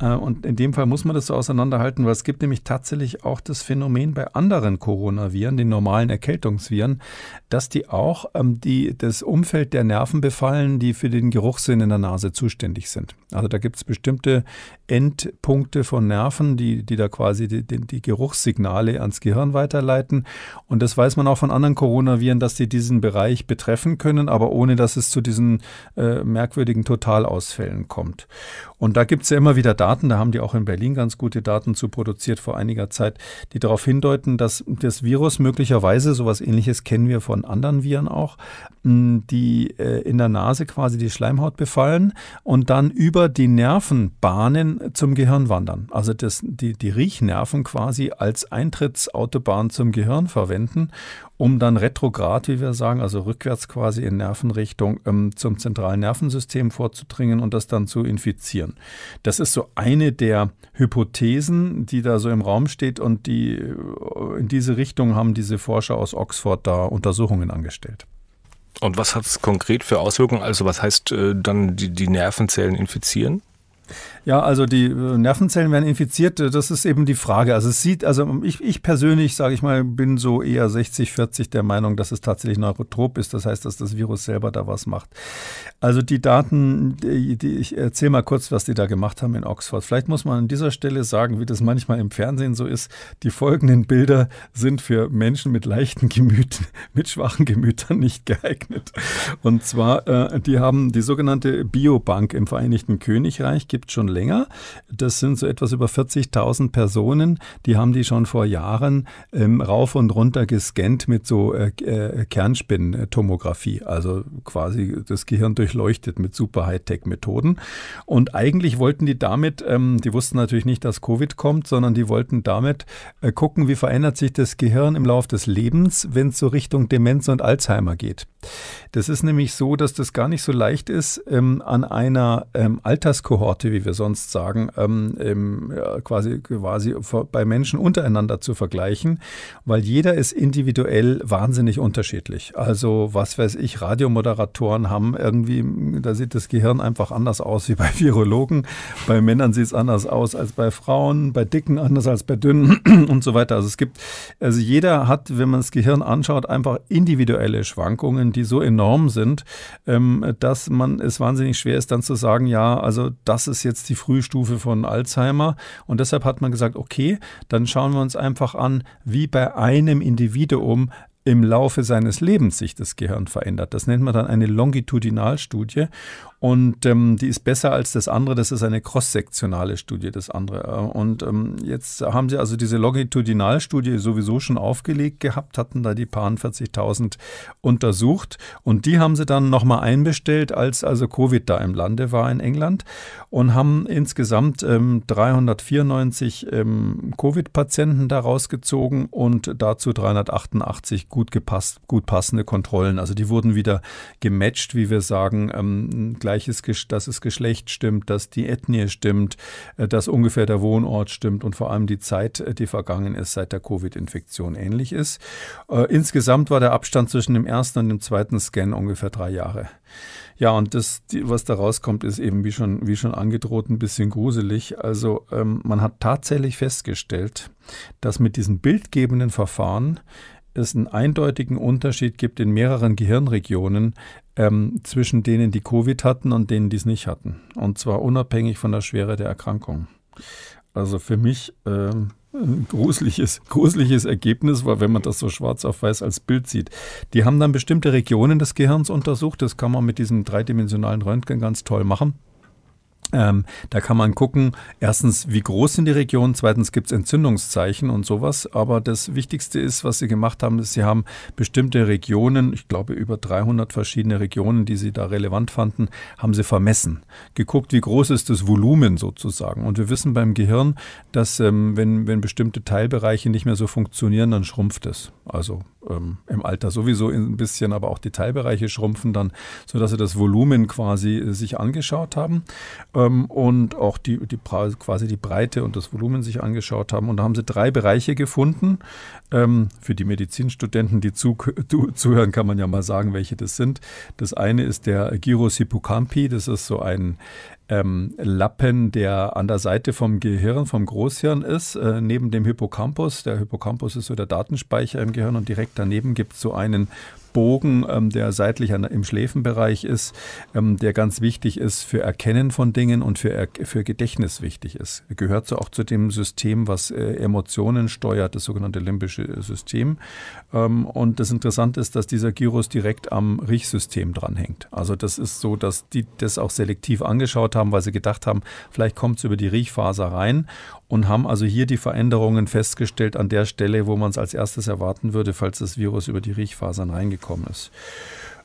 Äh, und in dem Fall muss man das so auseinanderhalten, weil es gibt nämlich tatsächlich auch das Phänomen bei anderen Coronaviren, den normalen Erkältungsviren, dass die auch ähm, die, das Umfeld der Nerven befallen, die für den Geruchssinn in der Nase zuständig sind. Also da gibt es bestimmte Endpunkte von Nerven, die, die da quasi die, die, die Geruchssignale ans Gehirn weiterleiten. Und das weiß man auch von anderen Coronaviren, dass die diesen Bereich betreffen können, aber ohne dass es zu diesen äh, merkwürdigen Totalausfällen kommt. Und da gibt es ja immer wieder Daten, da haben die auch in Berlin ganz gute Daten zu produziert vor einiger Zeit, die darauf hindeuten, dass das Virus möglicherweise, sowas ähnliches kennen wir von anderen Viren auch, hm, die äh, in der Nase quasi die Schleimhaut befallen und dann über die Nervenbahnen zum Gehirn wandern. Also das, die, die Riechnerven quasi als Eintrittsautobahn zum Gehirn verwenden um dann retrograd, wie wir sagen, also rückwärts quasi in Nervenrichtung ähm, zum zentralen Nervensystem vorzudringen und das dann zu infizieren. Das ist so eine der Hypothesen, die da so im Raum steht und die äh, in diese Richtung haben diese Forscher aus Oxford da Untersuchungen angestellt. Und was hat es konkret für Auswirkungen? Also was heißt äh, dann die, die Nervenzellen infizieren? Ja, also die äh, Nervenzellen werden infiziert, äh, das ist eben die Frage. Also es sieht, also ich, ich persönlich, sage ich mal, bin so eher 60, 40 der Meinung, dass es tatsächlich neurotrop ist. Das heißt, dass das Virus selber da was macht. Also die Daten, die, die, ich erzähle mal kurz, was die da gemacht haben in Oxford. Vielleicht muss man an dieser Stelle sagen, wie das manchmal im Fernsehen so ist, die folgenden Bilder sind für Menschen mit leichten Gemüten, mit schwachen Gemütern nicht geeignet. Und zwar, äh, die haben die sogenannte Biobank im Vereinigten Königreich gibt schon länger. Das sind so etwas über 40.000 Personen, die haben die schon vor Jahren ähm, rauf und runter gescannt mit so äh, äh, Kernspinnentomographie, also quasi das Gehirn durchleuchtet mit super Hightech-Methoden. Und eigentlich wollten die damit, ähm, die wussten natürlich nicht, dass Covid kommt, sondern die wollten damit äh, gucken, wie verändert sich das Gehirn im Laufe des Lebens, wenn es so Richtung Demenz und Alzheimer geht. Das ist nämlich so, dass das gar nicht so leicht ist, ähm, an einer ähm, Alterskohorte wie wir sonst sagen, ähm, ja, quasi, quasi bei Menschen untereinander zu vergleichen, weil jeder ist individuell wahnsinnig unterschiedlich. Also, was weiß ich, Radiomoderatoren haben irgendwie, da sieht das Gehirn einfach anders aus wie bei Virologen. Bei Männern sieht es anders aus als bei Frauen, bei Dicken anders als bei Dünnen und so weiter. Also, es gibt, also jeder hat, wenn man das Gehirn anschaut, einfach individuelle Schwankungen, die so enorm sind, ähm, dass man es wahnsinnig schwer ist, dann zu sagen, ja, also das ist ist jetzt die Frühstufe von Alzheimer. Und deshalb hat man gesagt, okay, dann schauen wir uns einfach an, wie bei einem Individuum im Laufe seines Lebens sich das Gehirn verändert. Das nennt man dann eine Longitudinalstudie. Und ähm, die ist besser als das andere. Das ist eine cross-sektionale Studie, das andere. Äh, und ähm, jetzt haben sie also diese Longitudinalstudie sowieso schon aufgelegt gehabt, hatten da die paar 40.000 untersucht. Und die haben sie dann nochmal einbestellt, als also Covid da im Lande war in England und haben insgesamt ähm, 394 ähm, Covid-Patienten daraus gezogen und dazu 388 gut gepasst, gut passende Kontrollen. Also die wurden wieder gematcht, wie wir sagen, ähm, gleiches, dass das Geschlecht stimmt, dass die Ethnie stimmt, äh, dass ungefähr der Wohnort stimmt und vor allem die Zeit, äh, die vergangen ist seit der Covid-Infektion, ähnlich ist. Äh, insgesamt war der Abstand zwischen dem ersten und dem zweiten Scan ungefähr drei Jahre. Ja, und das, was da rauskommt, ist eben wie schon, wie schon angedroht ein bisschen gruselig. Also ähm, man hat tatsächlich festgestellt, dass mit diesen bildgebenden Verfahren es einen eindeutigen Unterschied gibt in mehreren Gehirnregionen ähm, zwischen denen, die Covid hatten und denen, die es nicht hatten. Und zwar unabhängig von der Schwere der Erkrankung. Also für mich ähm, ein gruseliges, gruseliges Ergebnis war, wenn man das so schwarz auf weiß als Bild sieht. Die haben dann bestimmte Regionen des Gehirns untersucht. Das kann man mit diesem dreidimensionalen Röntgen ganz toll machen. Ähm, da kann man gucken, erstens, wie groß sind die Regionen, zweitens gibt es Entzündungszeichen und sowas. Aber das Wichtigste ist, was Sie gemacht haben, ist, Sie haben bestimmte Regionen, ich glaube über 300 verschiedene Regionen, die Sie da relevant fanden, haben Sie vermessen. Geguckt, wie groß ist das Volumen sozusagen. Und wir wissen beim Gehirn, dass ähm, wenn, wenn bestimmte Teilbereiche nicht mehr so funktionieren, dann schrumpft es. Also ähm, im Alter sowieso ein bisschen, aber auch Detailbereiche schrumpfen dann, sodass sie das Volumen quasi äh, sich angeschaut haben ähm, und auch die, die quasi die Breite und das Volumen sich angeschaut haben. Und da haben sie drei Bereiche gefunden. Ähm, für die Medizinstudenten, die zu, zu, zuhören, kann man ja mal sagen, welche das sind. Das eine ist der Gyrus hippocampi, das ist so ein ähm, Lappen, der an der Seite vom Gehirn, vom Großhirn ist, äh, neben dem Hippocampus. Der Hippocampus ist so der Datenspeicher im Gehirn und direkt daneben gibt es so einen Bogen, ähm, der seitlich an, im Schläfenbereich ist, ähm, der ganz wichtig ist für Erkennen von Dingen und für, für Gedächtnis wichtig ist. Gehört so auch zu dem System, was äh, Emotionen steuert, das sogenannte limbische äh, System. Ähm, und das Interessante ist, dass dieser Gyrus direkt am Riechsystem dranhängt. Also das ist so, dass die das auch selektiv angeschaut haben, weil sie gedacht haben, vielleicht kommt es über die Riechfaser rein und haben also hier die Veränderungen festgestellt an der Stelle, wo man es als erstes erwarten würde, falls das Virus über die Riechfasern reingekommen ist.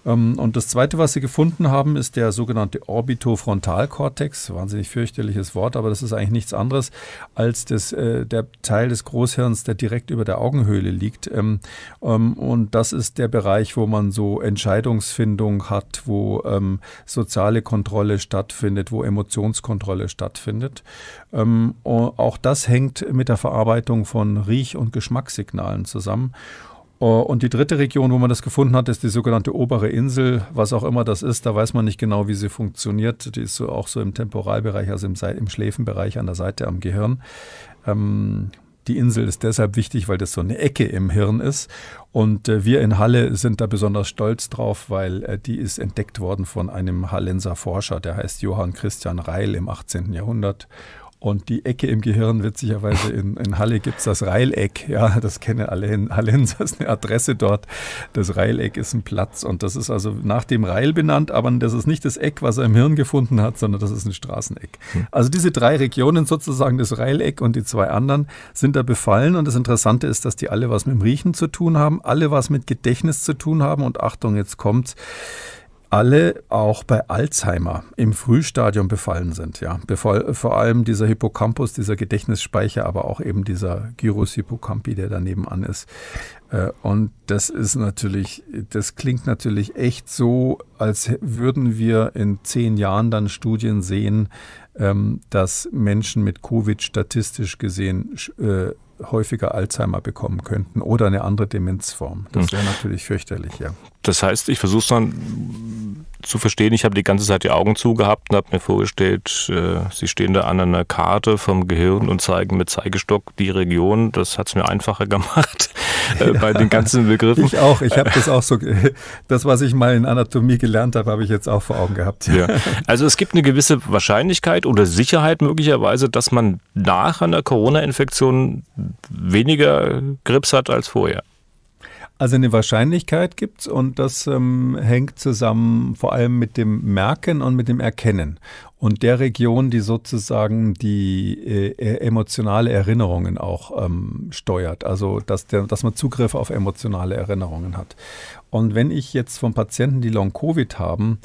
Ähm, und das Zweite, was sie gefunden haben, ist der sogenannte Orbitofrontalkortex. Wahnsinnig fürchterliches Wort, aber das ist eigentlich nichts anderes als das, äh, der Teil des Großhirns, der direkt über der Augenhöhle liegt. Ähm, ähm, und das ist der Bereich, wo man so Entscheidungsfindung hat, wo soziale Kontrolle stattfindet, wo Emotionskontrolle stattfindet. auch das hängt mit der Verarbeitung von Riech- und Geschmackssignalen zusammen. Äh, und die dritte Region, wo man das gefunden hat, ist die sogenannte obere Insel, was auch immer das ist. Da weiß man nicht genau, wie sie funktioniert. Die ist so auch so im Temporalbereich, also im, im Schläfenbereich an der Seite am Gehirn. Ähm, die Insel ist deshalb wichtig, weil das so eine Ecke im Hirn ist. Und äh, wir in Halle sind da besonders stolz drauf, weil äh, die ist entdeckt worden von einem Hallenser Forscher, der heißt Johann Christian Reil im 18. Jahrhundert. Und die Ecke im Gehirn, witzigerweise in, in Halle gibt es das Reileck. Ja, das kennen alle in Halle, Hallenser, ist eine Adresse dort. Das Reileck ist ein Platz und das ist also nach dem Reil benannt, aber das ist nicht das Eck, was er im Hirn gefunden hat, sondern das ist ein Straßeneck. Hm. Also diese drei Regionen sozusagen, das Reileck und die zwei anderen, sind da befallen. Und das Interessante ist, dass die alle was mit dem Riechen zu tun haben, alle was mit Gedächtnis zu tun haben. Und Achtung, jetzt kommt's alle auch bei Alzheimer im Frühstadium befallen sind. Ja. Bevor, vor allem dieser Hippocampus, dieser Gedächtnisspeicher, aber auch eben dieser Gyrus hippocampi, der daneben an ist. Äh, und das ist natürlich, das klingt natürlich echt so, als würden wir in zehn Jahren dann Studien sehen, ähm, dass Menschen mit Covid statistisch gesehen äh, häufiger Alzheimer bekommen könnten oder eine andere Demenzform. Das hm. wäre natürlich fürchterlich, ja das heißt, ich versuche es dann zu verstehen. Ich habe die ganze Zeit die Augen zugehabt und habe mir vorgestellt, äh, sie stehen da an einer Karte vom Gehirn und zeigen mit Zeigestock die Region. Das hat es mir einfacher gemacht äh, bei den ganzen Begriffen. Ich auch. Ich habe das auch so. Das, was ich mal in Anatomie gelernt habe, habe ich jetzt auch vor Augen gehabt. Ja. Also es gibt eine gewisse Wahrscheinlichkeit oder Sicherheit möglicherweise, dass man nach einer Corona-Infektion weniger Grips hat als vorher. Also eine Wahrscheinlichkeit gibt es und das ähm, hängt zusammen vor allem mit dem Merken und mit dem Erkennen. Und der Region, die sozusagen die äh, e, emotionale Erinnerungen auch ähm, steuert. Also dass, der, dass man Zugriff auf emotionale Erinnerungen hat. Und wenn ich jetzt von Patienten, die Long-Covid haben,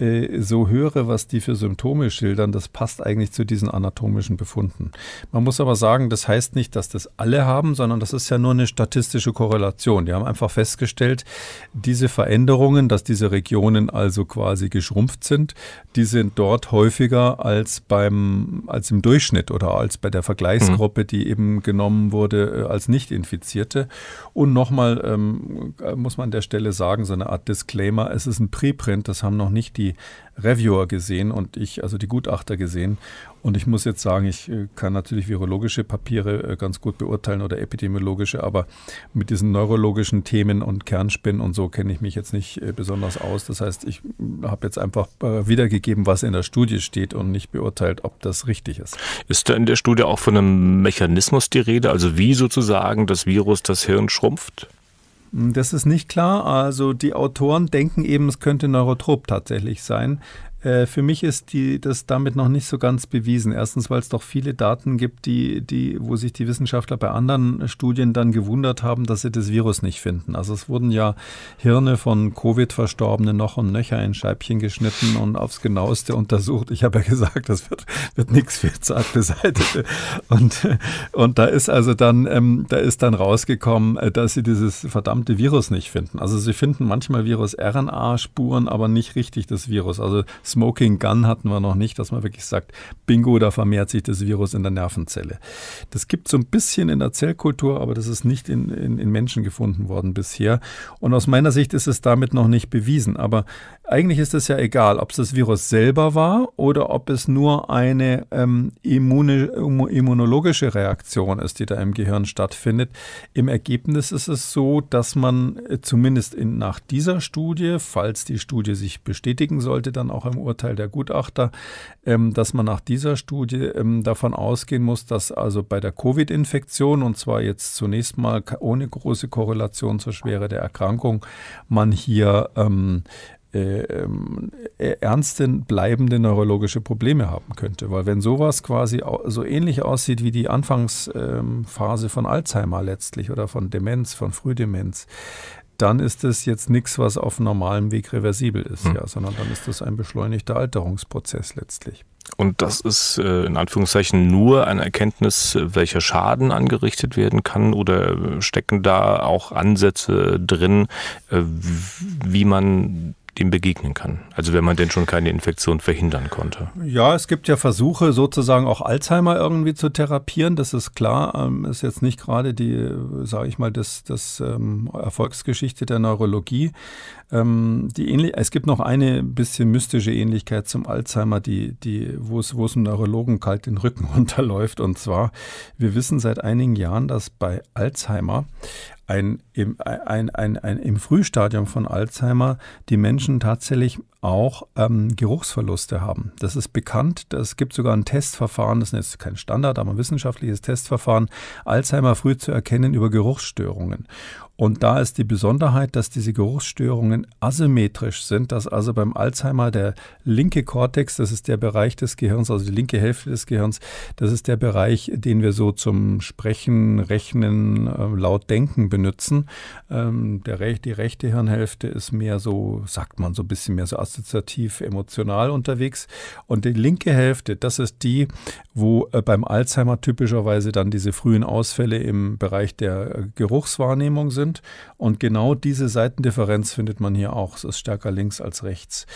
äh, so höre, was die für Symptome schildern, das passt eigentlich zu diesen anatomischen Befunden. Man muss aber sagen, das heißt nicht, dass das alle haben, sondern das ist ja nur eine statistische Korrelation. Die haben einfach festgestellt, diese Veränderungen, dass diese Regionen also quasi geschrumpft sind, die sind dort häufiger als beim, als im Durchschnitt oder als bei der Vergleichsgruppe, mhm. die eben genommen wurde äh, als Nicht-Infizierte. Und nochmal ähm, muss man an der Stelle sagen, so eine Art Disclaimer, es ist ein Preprint, das haben noch nicht die Reviewer gesehen und ich, also die Gutachter gesehen. Und ich muss jetzt sagen, ich äh, kann natürlich virologische Papiere äh, ganz gut beurteilen oder epidemiologische, aber mit diesen neurologischen Themen und Kernspinnen und so kenne ich mich jetzt nicht äh, besonders aus. Das heißt, ich mm, habe jetzt einfach wiedergegeben, was in der Studie steht und nicht beurteilt, ob das richtig ist. Ist da in der Studie auch von einem Mechanismus die Rede, also wie sozusagen das Virus das Hirn schrumpft? Das ist nicht klar. Also die Autoren denken eben, es könnte Neurotrop tatsächlich sein. Äh, für mich ist die, das damit noch nicht so ganz bewiesen. Erstens, weil es doch viele Daten gibt, die, die, wo sich die Wissenschaftler bei anderen Studien dann gewundert haben, dass sie das Virus nicht finden. Also es wurden ja Hirne von Covid-Verstorbenen noch und nöcher in Scheibchen geschnitten und aufs genaueste untersucht. Ich habe ja gesagt, das wird, wird nichts für zart beseitigt. Und, und da ist also dann, ähm, da ist dann rausgekommen, äh, dass sie dieses verdammte Virus nicht finden. Also sie finden manchmal Virus-RNA-Spuren, aber nicht richtig das Virus. Also Smoking Gun hatten wir noch nicht, dass man wirklich sagt, bingo, da vermehrt sich das Virus in der Nervenzelle. Das gibt so ein bisschen in der Zellkultur, aber das ist nicht in, in, in Menschen gefunden worden bisher. Und aus meiner Sicht ist es damit noch nicht bewiesen. Aber eigentlich ist es ja egal, ob es das Virus selber war oder ob es nur eine ähm, immune, immunologische Reaktion ist, die da im Gehirn stattfindet. Im Ergebnis ist es so, dass man äh, zumindest in, nach dieser Studie, falls die Studie sich bestätigen sollte, dann auch im Urteil der Gutachter, ähm, dass man nach dieser Studie ähm, davon ausgehen muss, dass also bei der Covid-Infektion, und zwar jetzt zunächst mal ohne große Korrelation zur Schwere der Erkrankung, man hier ähm, äh, äh, ernste bleibende neurologische Probleme haben könnte. Weil wenn sowas quasi so ähnlich aussieht wie die Anfangsphase ähm, von Alzheimer letztlich oder von Demenz, von Frühdemenz, dann ist es jetzt nichts, was auf normalem Weg reversibel ist, mhm. ja, sondern dann ist das ein beschleunigter Alterungsprozess letztlich. Und das ist äh, in Anführungszeichen nur eine Erkenntnis, welcher Schaden angerichtet werden kann oder stecken da auch Ansätze drin, äh, wie man dem begegnen kann? Also wenn man denn schon keine Infektion verhindern konnte. Ja, es gibt ja Versuche, sozusagen auch Alzheimer irgendwie zu therapieren, das ist klar. Ähm, ist jetzt nicht gerade die, sage ich mal, das, das ähm, Erfolgsgeschichte der Neurologie. Ähm, die ähnlich, es gibt noch eine bisschen mystische Ähnlichkeit zum Alzheimer, die, die, wo es, wo es einem Neurologen kalt den Rücken runterläuft. Und zwar, wir wissen seit einigen Jahren, dass bei Alzheimer ein, ein, ein, ein, im Frühstadium von Alzheimer die Menschen tatsächlich auch ähm, Geruchsverluste haben. Das ist bekannt. Es gibt sogar ein Testverfahren, das ist jetzt kein Standard, aber ein wissenschaftliches Testverfahren, Alzheimer früh zu erkennen über Geruchsstörungen. Und da ist die Besonderheit, dass diese Geruchsstörungen asymmetrisch sind, dass also beim Alzheimer der linke Kortex, das ist der Bereich des Gehirns, also die linke Hälfte des Gehirns, das ist der Bereich, den wir so zum Sprechen, Rechnen, äh, laut Denken benutzen. Ähm, der, die rechte Hirnhälfte ist mehr so, sagt man so ein bisschen mehr so assoziativ, emotional unterwegs. Und die linke Hälfte, das ist die, wo äh, beim Alzheimer typischerweise dann diese frühen Ausfälle im Bereich der äh, Geruchswahrnehmung sind sind. Und genau diese Seitendifferenz findet man hier auch. Es ist stärker links als rechts.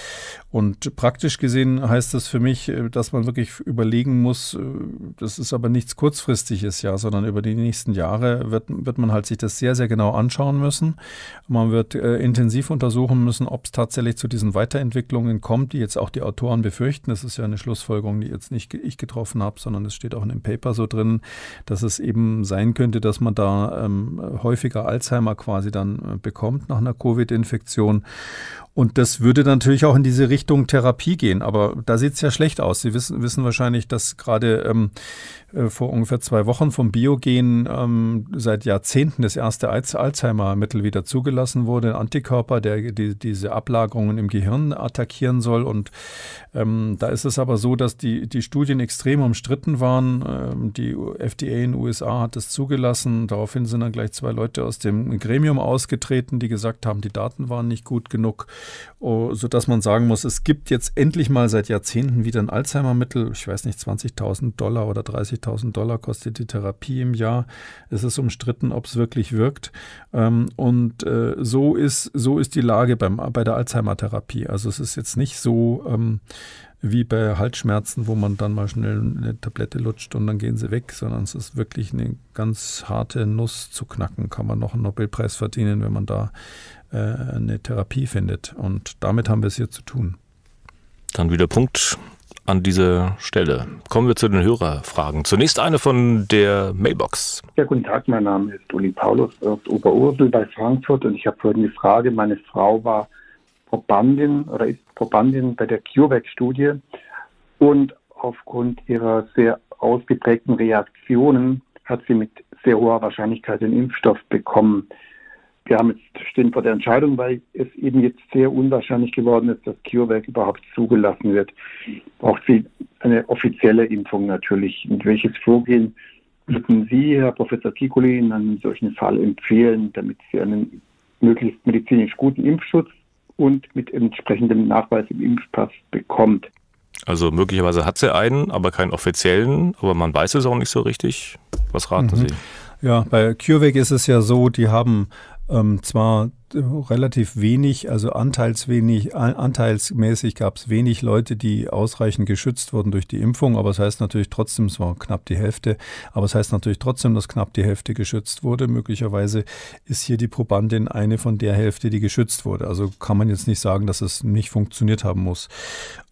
Und praktisch gesehen heißt das für mich, äh, dass man wirklich überlegen muss, äh, das ist aber nichts kurzfristiges, ja, sondern über die nächsten Jahre wird, wird man halt sich das sehr, sehr genau anschauen müssen. Man wird äh, intensiv untersuchen müssen, ob es tatsächlich zu diesen Weiterentwicklungen kommt, die jetzt auch die Autoren befürchten. Das ist ja eine Schlussfolgerung, die jetzt nicht ich getroffen habe, sondern es steht auch in dem Paper so drin, dass es eben sein könnte, dass man da ähm, häufiger Alzheimer Alzheimer quasi dann äh, bekommt nach einer Covid-Infektion. Und das würde natürlich auch in diese Richtung Therapie gehen, aber da sieht es ja schlecht aus. Sie wissen, wissen wahrscheinlich, dass gerade ähm, äh, vor ungefähr zwei Wochen vom Biogen ähm, seit Jahrzehnten das erste Alzheimer-Mittel wieder zugelassen wurde, ein Antikörper, der die, diese Ablagerungen im Gehirn attackieren soll. Und ähm, da ist es aber so, dass die, die Studien extrem umstritten waren. Ähm, die FDA in den USA hat es zugelassen. Daraufhin sind dann gleich zwei Leute aus dem Gremium ausgetreten, die gesagt haben, die Daten waren nicht gut genug. Oh, sodass man sagen muss, es gibt jetzt endlich mal seit Jahrzehnten wieder ein Alzheimer-Mittel. Ich weiß nicht, 20.000 Dollar oder 30.000 Dollar kostet die Therapie im Jahr. Es ist umstritten, ob es wirklich wirkt. Ähm, und äh, so, ist, so ist die Lage beim, bei der Alzheimer-Therapie. Also es ist jetzt nicht so ähm, wie bei Halsschmerzen, wo man dann mal schnell eine Tablette lutscht und dann gehen sie weg, sondern es ist wirklich eine ganz harte Nuss zu knacken. Kann man noch einen Nobelpreis verdienen, wenn man da äh, eine Therapie findet. Und damit haben wir es hier zu tun. Dann wieder Punkt an dieser Stelle. Kommen wir zu den Hörerfragen. Zunächst eine von der Mailbox. Ja, guten Tag, mein Name ist Uli Paulus aus Oberursel bei Frankfurt und ich habe folgende Frage. Meine Frau war Probandin oder ist Probandin bei der CureVac-Studie und aufgrund ihrer sehr ausgeprägten Reaktionen hat sie mit sehr hoher Wahrscheinlichkeit den Impfstoff bekommen wir haben jetzt stehen vor der Entscheidung, weil es eben jetzt sehr unwahrscheinlich geworden ist, dass CureVac überhaupt zugelassen wird. Braucht sie eine offizielle Impfung natürlich. Und welches Vorgehen würden Sie, Herr Professor Piccoli, in einem solchen Fall empfehlen, damit Sie einen möglichst medizinisch guten Impfschutz und mit entsprechendem Nachweis im Impfpass bekommt? Also möglicherweise hat sie einen, aber keinen offiziellen, aber man weiß es auch nicht so richtig. Was raten mhm. Sie? Ja, bei CureVac ist es ja so, die haben ähm, zwar relativ wenig, also anteilswenig, anteilsmäßig gab es wenig Leute, die ausreichend geschützt wurden durch die Impfung. Aber es das heißt natürlich trotzdem, es war knapp die Hälfte, aber es das heißt natürlich trotzdem, dass knapp die Hälfte geschützt wurde. Möglicherweise ist hier die Probandin eine von der Hälfte, die geschützt wurde. Also kann man jetzt nicht sagen, dass es nicht funktioniert haben muss.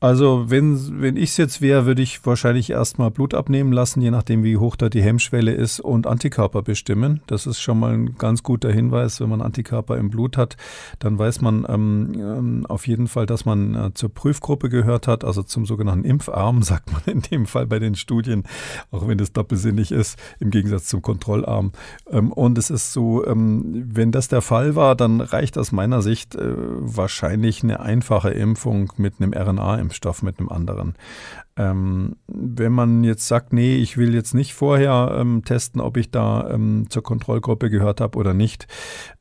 Also wenn, wenn ich es jetzt wäre, würde ich wahrscheinlich erstmal Blut abnehmen lassen, je nachdem, wie hoch da die Hemmschwelle ist und Antikörper bestimmen. Das ist schon mal ein ganz guter Hinweis, wenn man Antikörper im Blut Blut hat, dann weiß man ähm, ähm, auf jeden Fall, dass man äh, zur Prüfgruppe gehört hat, also zum sogenannten Impfarm, sagt man in dem Fall bei den Studien, auch wenn das doppelsinnig ist, im Gegensatz zum Kontrollarm. Ähm, und es ist so, ähm, wenn das der Fall war, dann reicht aus meiner Sicht äh, wahrscheinlich eine einfache Impfung mit einem RNA-Impfstoff, mit einem anderen. Ähm, wenn man jetzt sagt, nee, ich will jetzt nicht vorher ähm, testen, ob ich da ähm, zur Kontrollgruppe gehört habe oder nicht,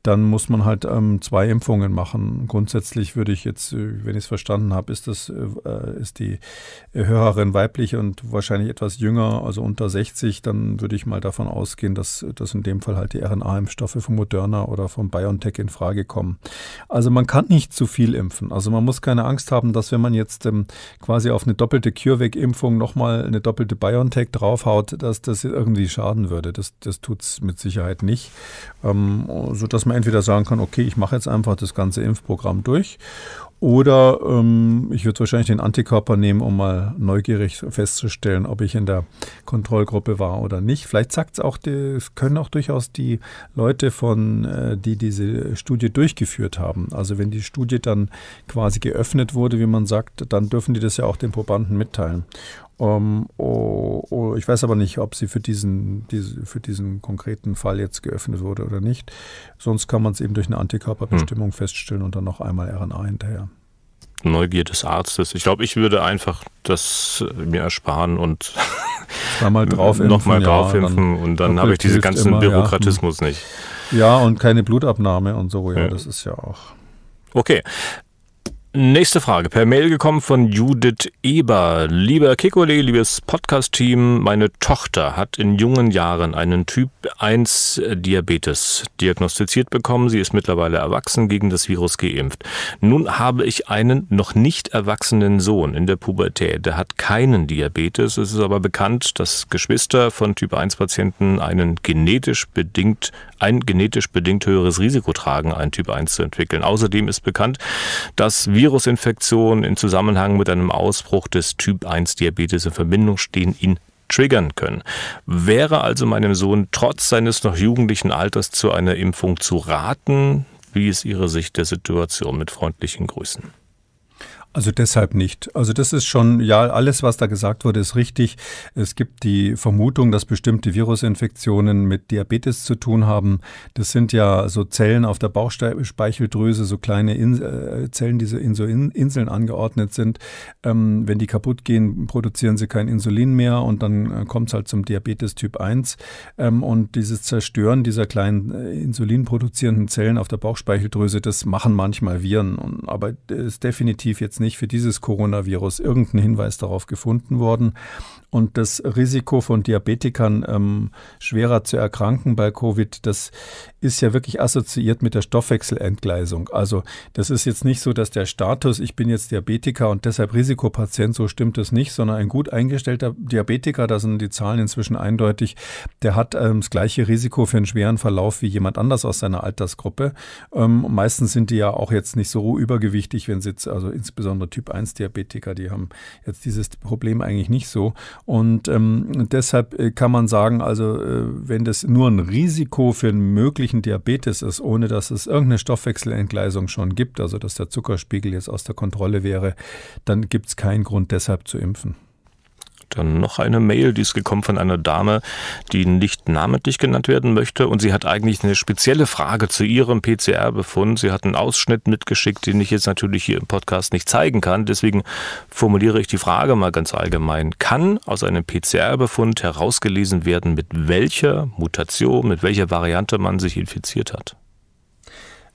dann muss man halt ähm, zwei Impfungen machen. Grundsätzlich würde ich jetzt, äh, wenn ich es verstanden habe, ist das äh, äh ist die äh, Hörerin weiblich und wahrscheinlich etwas jünger, also unter 60, dann würde ich mal davon ausgehen, dass, dass in dem Fall halt die RNA-Impfstoffe von Moderna oder von BioNTech in Frage kommen. Also man kann nicht zu viel impfen. Also man muss keine Angst haben, dass wenn man jetzt ähm, quasi auf eine doppelte Cure CureVac-Impfung nochmal eine doppelte BioNTech draufhaut, dass das irgendwie schaden würde. Das, das tut es mit Sicherheit nicht. Ähm, sodass man entweder sagen kann, okay, ich mache jetzt einfach das ganze Impfprogramm durch oder ähm, ich würde wahrscheinlich den Antikörper nehmen, um mal neugierig festzustellen, ob ich in der Kontrollgruppe war oder nicht. Vielleicht sagt es auch, es können auch durchaus die Leute von, äh, die diese Studie durchgeführt haben. Also wenn die Studie dann quasi geöffnet wurde, wie man sagt, dann dürfen die das ja auch den Probanden mitteilen. Um, ähm, oh, oh, ich weiß aber nicht, ob sie für diesen, diese, für diesen konkreten Fall jetzt geöffnet wurde oder nicht. Sonst kann man es eben durch eine Antikörperbestimmung hm. feststellen und dann noch einmal RNA hinterher. Neugier des Arztes. Ich glaube, ich würde einfach das äh, mir ersparen und nochmal draufimpfen, noch mal draufimpfen ja, dann und dann habe ich diesen ganzen immer, Bürokratismus ja. nicht. Hm. Ja, und keine Blutabnahme und so, ja, ja. das ist ja auch. Okay, Nächste Frage per Mail gekommen von Judith Eber. Lieber Kikole, liebes Podcast-Team, meine Tochter hat in jungen Jahren einen Typ 1 Diabetes diagnostiziert bekommen. Sie ist mittlerweile erwachsen, gegen das Virus geimpft. Nun habe ich einen noch nicht erwachsenen Sohn in der Pubertät. Der hat keinen Diabetes. Es ist aber bekannt, dass Geschwister von Typ 1 Patienten einen genetisch bedingt, ein genetisch bedingt höheres Risiko tragen, einen Typ 1 zu entwickeln. Außerdem ist bekannt, dass wir Virusinfektionen in Zusammenhang mit einem Ausbruch des Typ 1 Diabetes in Verbindung stehen, ihn triggern können. Wäre also meinem Sohn trotz seines noch jugendlichen Alters zu einer Impfung zu raten? Wie ist Ihre Sicht der Situation? Mit freundlichen Grüßen. Also deshalb nicht. Also das ist schon, ja, alles, was da gesagt wurde, ist richtig. Es gibt die Vermutung, dass bestimmte Virusinfektionen mit Diabetes zu tun haben. Das sind ja so Zellen auf der Bauchspeicheldrüse, so kleine in äh, Zellen, die so in so in Inseln angeordnet sind. Ähm, wenn die kaputt gehen, produzieren sie kein Insulin mehr und dann äh, kommt es halt zum Diabetes Typ 1. Ähm, und dieses Zerstören dieser kleinen äh, insulinproduzierenden Zellen auf der Bauchspeicheldrüse, das machen manchmal Viren. Und, aber es ist definitiv jetzt nicht für dieses Coronavirus irgendein Hinweis darauf gefunden worden. Und das Risiko von Diabetikern ähm, schwerer zu erkranken bei Covid, das ist ja wirklich assoziiert mit der Stoffwechselentgleisung. Also das ist jetzt nicht so, dass der Status, ich bin jetzt Diabetiker und deshalb Risikopatient, so stimmt das nicht, sondern ein gut eingestellter Diabetiker, da sind die Zahlen inzwischen eindeutig, der hat ähm, das gleiche Risiko für einen schweren Verlauf wie jemand anders aus seiner Altersgruppe. Ähm, meistens sind die ja auch jetzt nicht so übergewichtig, wenn sie jetzt also insbesondere insbesondere Typ-1-Diabetiker, die haben jetzt dieses Problem eigentlich nicht so. Und ähm, deshalb äh, kann man sagen, also äh, wenn das nur ein Risiko für einen möglichen Diabetes ist, ohne dass es irgendeine Stoffwechselentgleisung schon gibt, also dass der Zuckerspiegel jetzt aus der Kontrolle wäre, dann gibt es keinen Grund deshalb zu impfen. Dann noch eine Mail, die ist gekommen von einer Dame, die nicht namentlich genannt werden möchte. Und sie hat eigentlich eine spezielle Frage zu ihrem PCR-Befund. Sie hat einen Ausschnitt mitgeschickt, den ich jetzt natürlich hier im Podcast nicht zeigen kann. Deswegen formuliere ich die Frage mal ganz allgemein. Kann aus einem PCR-Befund herausgelesen werden, mit welcher Mutation, mit welcher Variante man sich infiziert hat?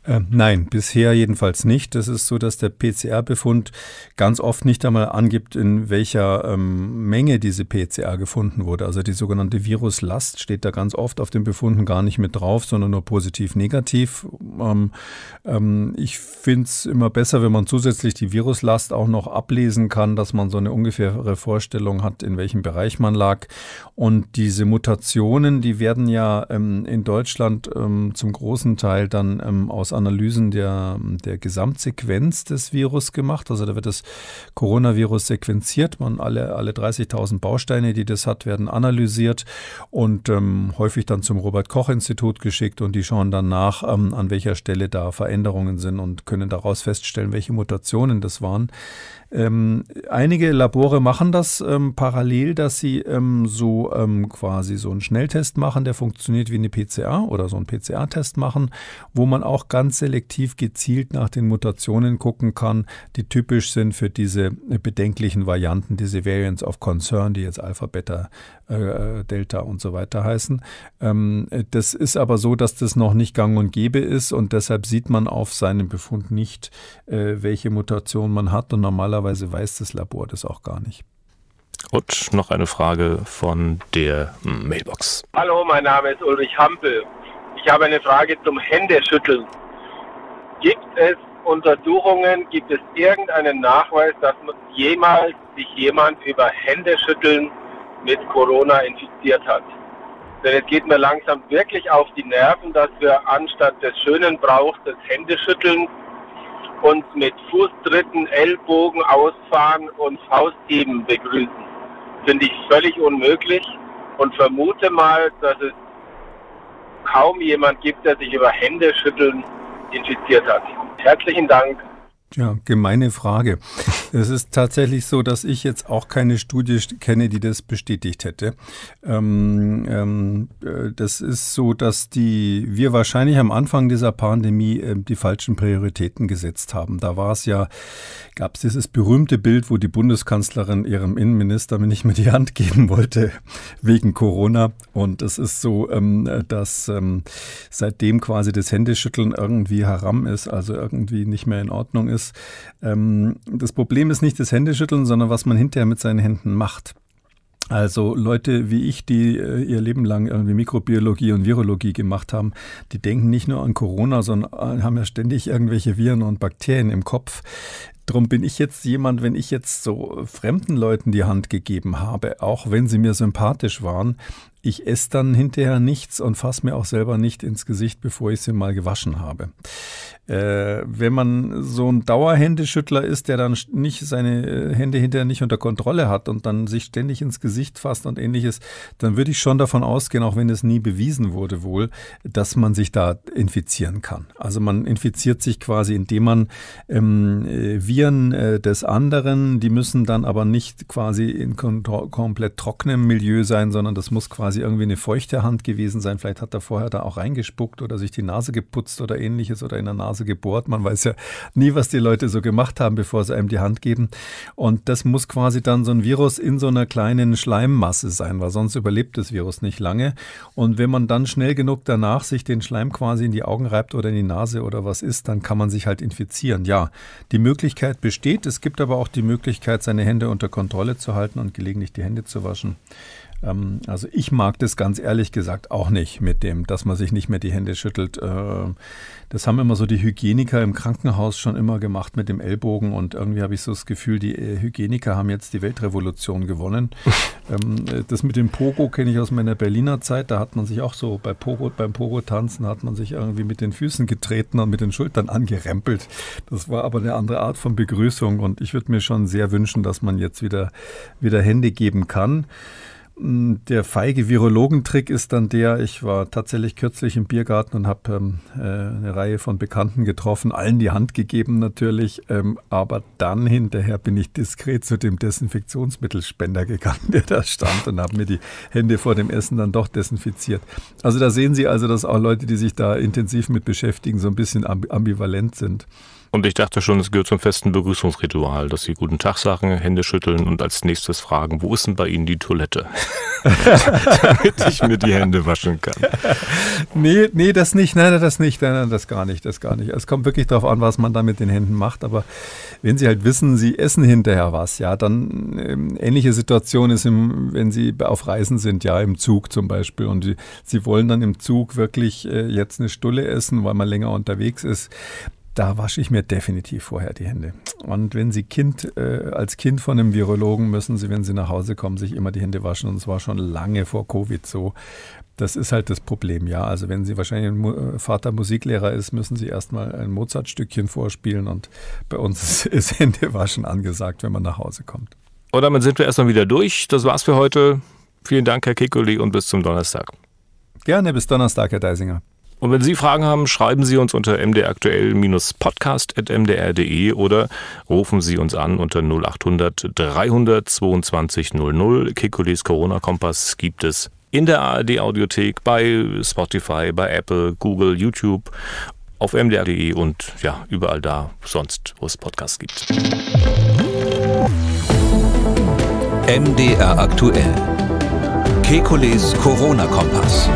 Ähm, nein, bisher jedenfalls nicht. Das ist so, dass der PCR-Befund ganz oft nicht einmal angibt, in welcher ähm, Menge diese PCR gefunden wurde. Also die sogenannte Viruslast steht da ganz oft auf den Befunden gar nicht mit drauf, sondern nur positiv, negativ. Ähm, ähm, ich finde es immer besser, wenn man zusätzlich die Viruslast auch noch ablesen kann, dass man so eine ungefähre Vorstellung hat, in welchem Bereich man lag. Und diese Mutationen, die werden ja ähm, in Deutschland ähm, zum großen Teil dann aus Analysen der, der Gesamtsequenz des Virus gemacht. Also da wird das Coronavirus sequenziert. Man alle, alle 30.000 Bausteine, die das hat, werden analysiert und ähm, häufig dann zum Robert-Koch-Institut geschickt und die schauen dann nach, ähm, an welcher Stelle da Veränderungen sind und können daraus feststellen, welche Mutationen das waren. Ähm, einige Labore machen das ähm, parallel, dass sie ähm, so ähm, quasi so einen Schnelltest machen, der funktioniert wie eine PCA oder so einen pca test machen, wo man auch ganz selektiv gezielt nach den Mutationen gucken kann, die typisch sind für diese äh, bedenklichen Varianten, diese Variants of Concern, die jetzt Alpha, Beta, äh, Delta und so weiter heißen. Ähm, das ist aber so, dass das noch nicht gang und gäbe ist und deshalb sieht man auf seinem Befund nicht, äh, welche Mutation man hat und normalerweise weiß das Labor das auch gar nicht. Und noch eine Frage von der Mailbox. Hallo, mein Name ist Ulrich Hampel. Ich habe eine Frage zum Händeschütteln. Gibt es Untersuchungen, gibt es irgendeinen Nachweis, dass jemals sich jemand über Händeschütteln mit Corona infiziert hat. Denn es geht mir langsam wirklich auf die Nerven, dass wir anstatt des schönen Brauchs des Händeschüttelns uns mit Fußtritten, Ellbogen ausfahren und Faustheben begrüßen. Finde ich völlig unmöglich und vermute mal, dass es kaum jemand gibt, der sich über Händeschütteln infiziert hat. Herzlichen Dank. Ja, gemeine Frage. Es ist tatsächlich so, dass ich jetzt auch keine Studie kenne, die das bestätigt hätte. Ähm, ähm, äh, das ist so, dass die, wir wahrscheinlich am Anfang dieser Pandemie äh, die falschen Prioritäten gesetzt haben. Da war es ja, gab es dieses berühmte Bild, wo die Bundeskanzlerin ihrem Innenminister nicht mehr die Hand geben wollte wegen Corona. Und es ist so, ähm, dass ähm, seitdem quasi das Händeschütteln irgendwie haram ist, also irgendwie nicht mehr in Ordnung ist ist, ähm, das Problem ist nicht das Händeschütteln, sondern was man hinterher mit seinen Händen macht. Also Leute wie ich, die äh, ihr Leben lang irgendwie Mikrobiologie und Virologie gemacht haben, die denken nicht nur an Corona, sondern äh, haben ja ständig irgendwelche Viren und Bakterien im Kopf. Drum bin ich jetzt jemand, wenn ich jetzt so fremden Leuten die Hand gegeben habe, auch wenn sie mir sympathisch waren, ich esse dann hinterher nichts und fasse mir auch selber nicht ins Gesicht, bevor ich sie mal gewaschen habe. Äh, wenn man so ein Dauerhändeschüttler ist, der dann nicht seine äh, Hände hinterher nicht unter Kontrolle hat und dann sich ständig ins Gesicht fasst und ähnliches, dann würde ich schon davon ausgehen, auch wenn es nie bewiesen wurde wohl, dass man sich da infizieren kann. Also man infiziert sich quasi, indem man ähm, äh, Viren äh, des anderen, die müssen dann aber nicht quasi in komplett trockenem Milieu sein, sondern das muss quasi quasi irgendwie eine feuchte Hand gewesen sein. Vielleicht hat er vorher da auch reingespuckt oder sich die Nase geputzt oder ähnliches oder in der Nase gebohrt. Man weiß ja nie, was die Leute so gemacht haben, bevor sie einem die Hand geben. Und das muss quasi dann so ein Virus in so einer kleinen Schleimmasse sein, weil sonst überlebt das Virus nicht lange. Und wenn man dann schnell genug danach sich den Schleim quasi in die Augen reibt oder in die Nase oder was ist, dann kann man sich halt infizieren. Ja, die Möglichkeit besteht. Es gibt aber auch die Möglichkeit, seine Hände unter Kontrolle zu halten und gelegentlich die Hände zu waschen. Ähm, also ich mag das ganz ehrlich gesagt auch nicht mit dem, dass man sich nicht mehr die Hände schüttelt. Äh, das haben immer so die Hygieniker im Krankenhaus schon immer gemacht mit dem Ellbogen und irgendwie habe ich so das Gefühl, die äh, Hygieniker haben jetzt die Weltrevolution gewonnen. ähm, äh, das mit dem Pogo kenne ich aus meiner Berliner Zeit. Da hat man sich auch so bei Pogo, beim Pogo-Tanzen hat man sich irgendwie mit den Füßen getreten und mit den Schultern angerempelt. Das war aber eine andere Art von Begrüßung und ich würde mir schon sehr wünschen, dass man jetzt wieder, wieder Hände geben kann. Hm, der feige Virologentrick ist dann der, ich war tatsächlich kürzlich im Biergarten und habe ähm, äh, eine Reihe von Bekannten getroffen, allen die Hand gegeben natürlich, ähm, aber dann hinterher bin ich diskret zu dem Desinfektionsmittelspender gegangen, der da stand und habe mir die Hände vor dem Essen dann doch desinfiziert. Also da sehen Sie also, dass auch Leute, die sich da intensiv mit beschäftigen, so ein bisschen ambivalent sind. Und ich dachte schon, es gehört zum festen Begrüßungsritual, dass sie guten Tag sagen, Hände schütteln und als nächstes fragen, wo ist denn bei Ihnen die Toilette? Damit ich mir die Hände waschen kann. Nee, nee, das nicht, nein, das nicht, nein, das gar nicht, das gar nicht. Es kommt wirklich darauf an, was man da mit den Händen macht, aber wenn Sie halt wissen, Sie essen hinterher was, ja, dann ähm, ähnliche Situation ist, im, wenn Sie auf Reisen sind, ja, im Zug zum Beispiel und Sie, Sie wollen dann im Zug wirklich äh, jetzt eine Stulle essen, weil man länger unterwegs ist, da wasche ich mir definitiv vorher die Hände. Und wenn Sie Kind, äh, als Kind von einem Virologen müssen Sie, wenn Sie nach Hause kommen, sich immer die Hände waschen. Und es war schon lange vor Covid so. Das ist halt das Problem, ja. Also wenn Sie wahrscheinlich ein Mu äh, Vater Musiklehrer ist, müssen Sie erstmal ein Mozartstückchen vorspielen. Und bei uns ist Händewaschen angesagt, wenn man nach Hause kommt. Und damit sind wir erstmal wieder durch. Das war's für heute. Vielen Dank, Herr Kikuli, und bis zum Donnerstag. Gerne, bis Donnerstag, Herr Deisinger. Und wenn Sie Fragen haben, schreiben Sie uns unter mdraktuell-podcast.mdr.de oder rufen Sie uns an unter 0800 322 00. Kekulis Corona-Kompass gibt es in der ARD-Audiothek, bei Spotify, bei Apple, Google, YouTube, auf mdr.de und ja, überall da sonst, wo es Podcasts gibt. MDR aktuell. Kekules Corona-Kompass.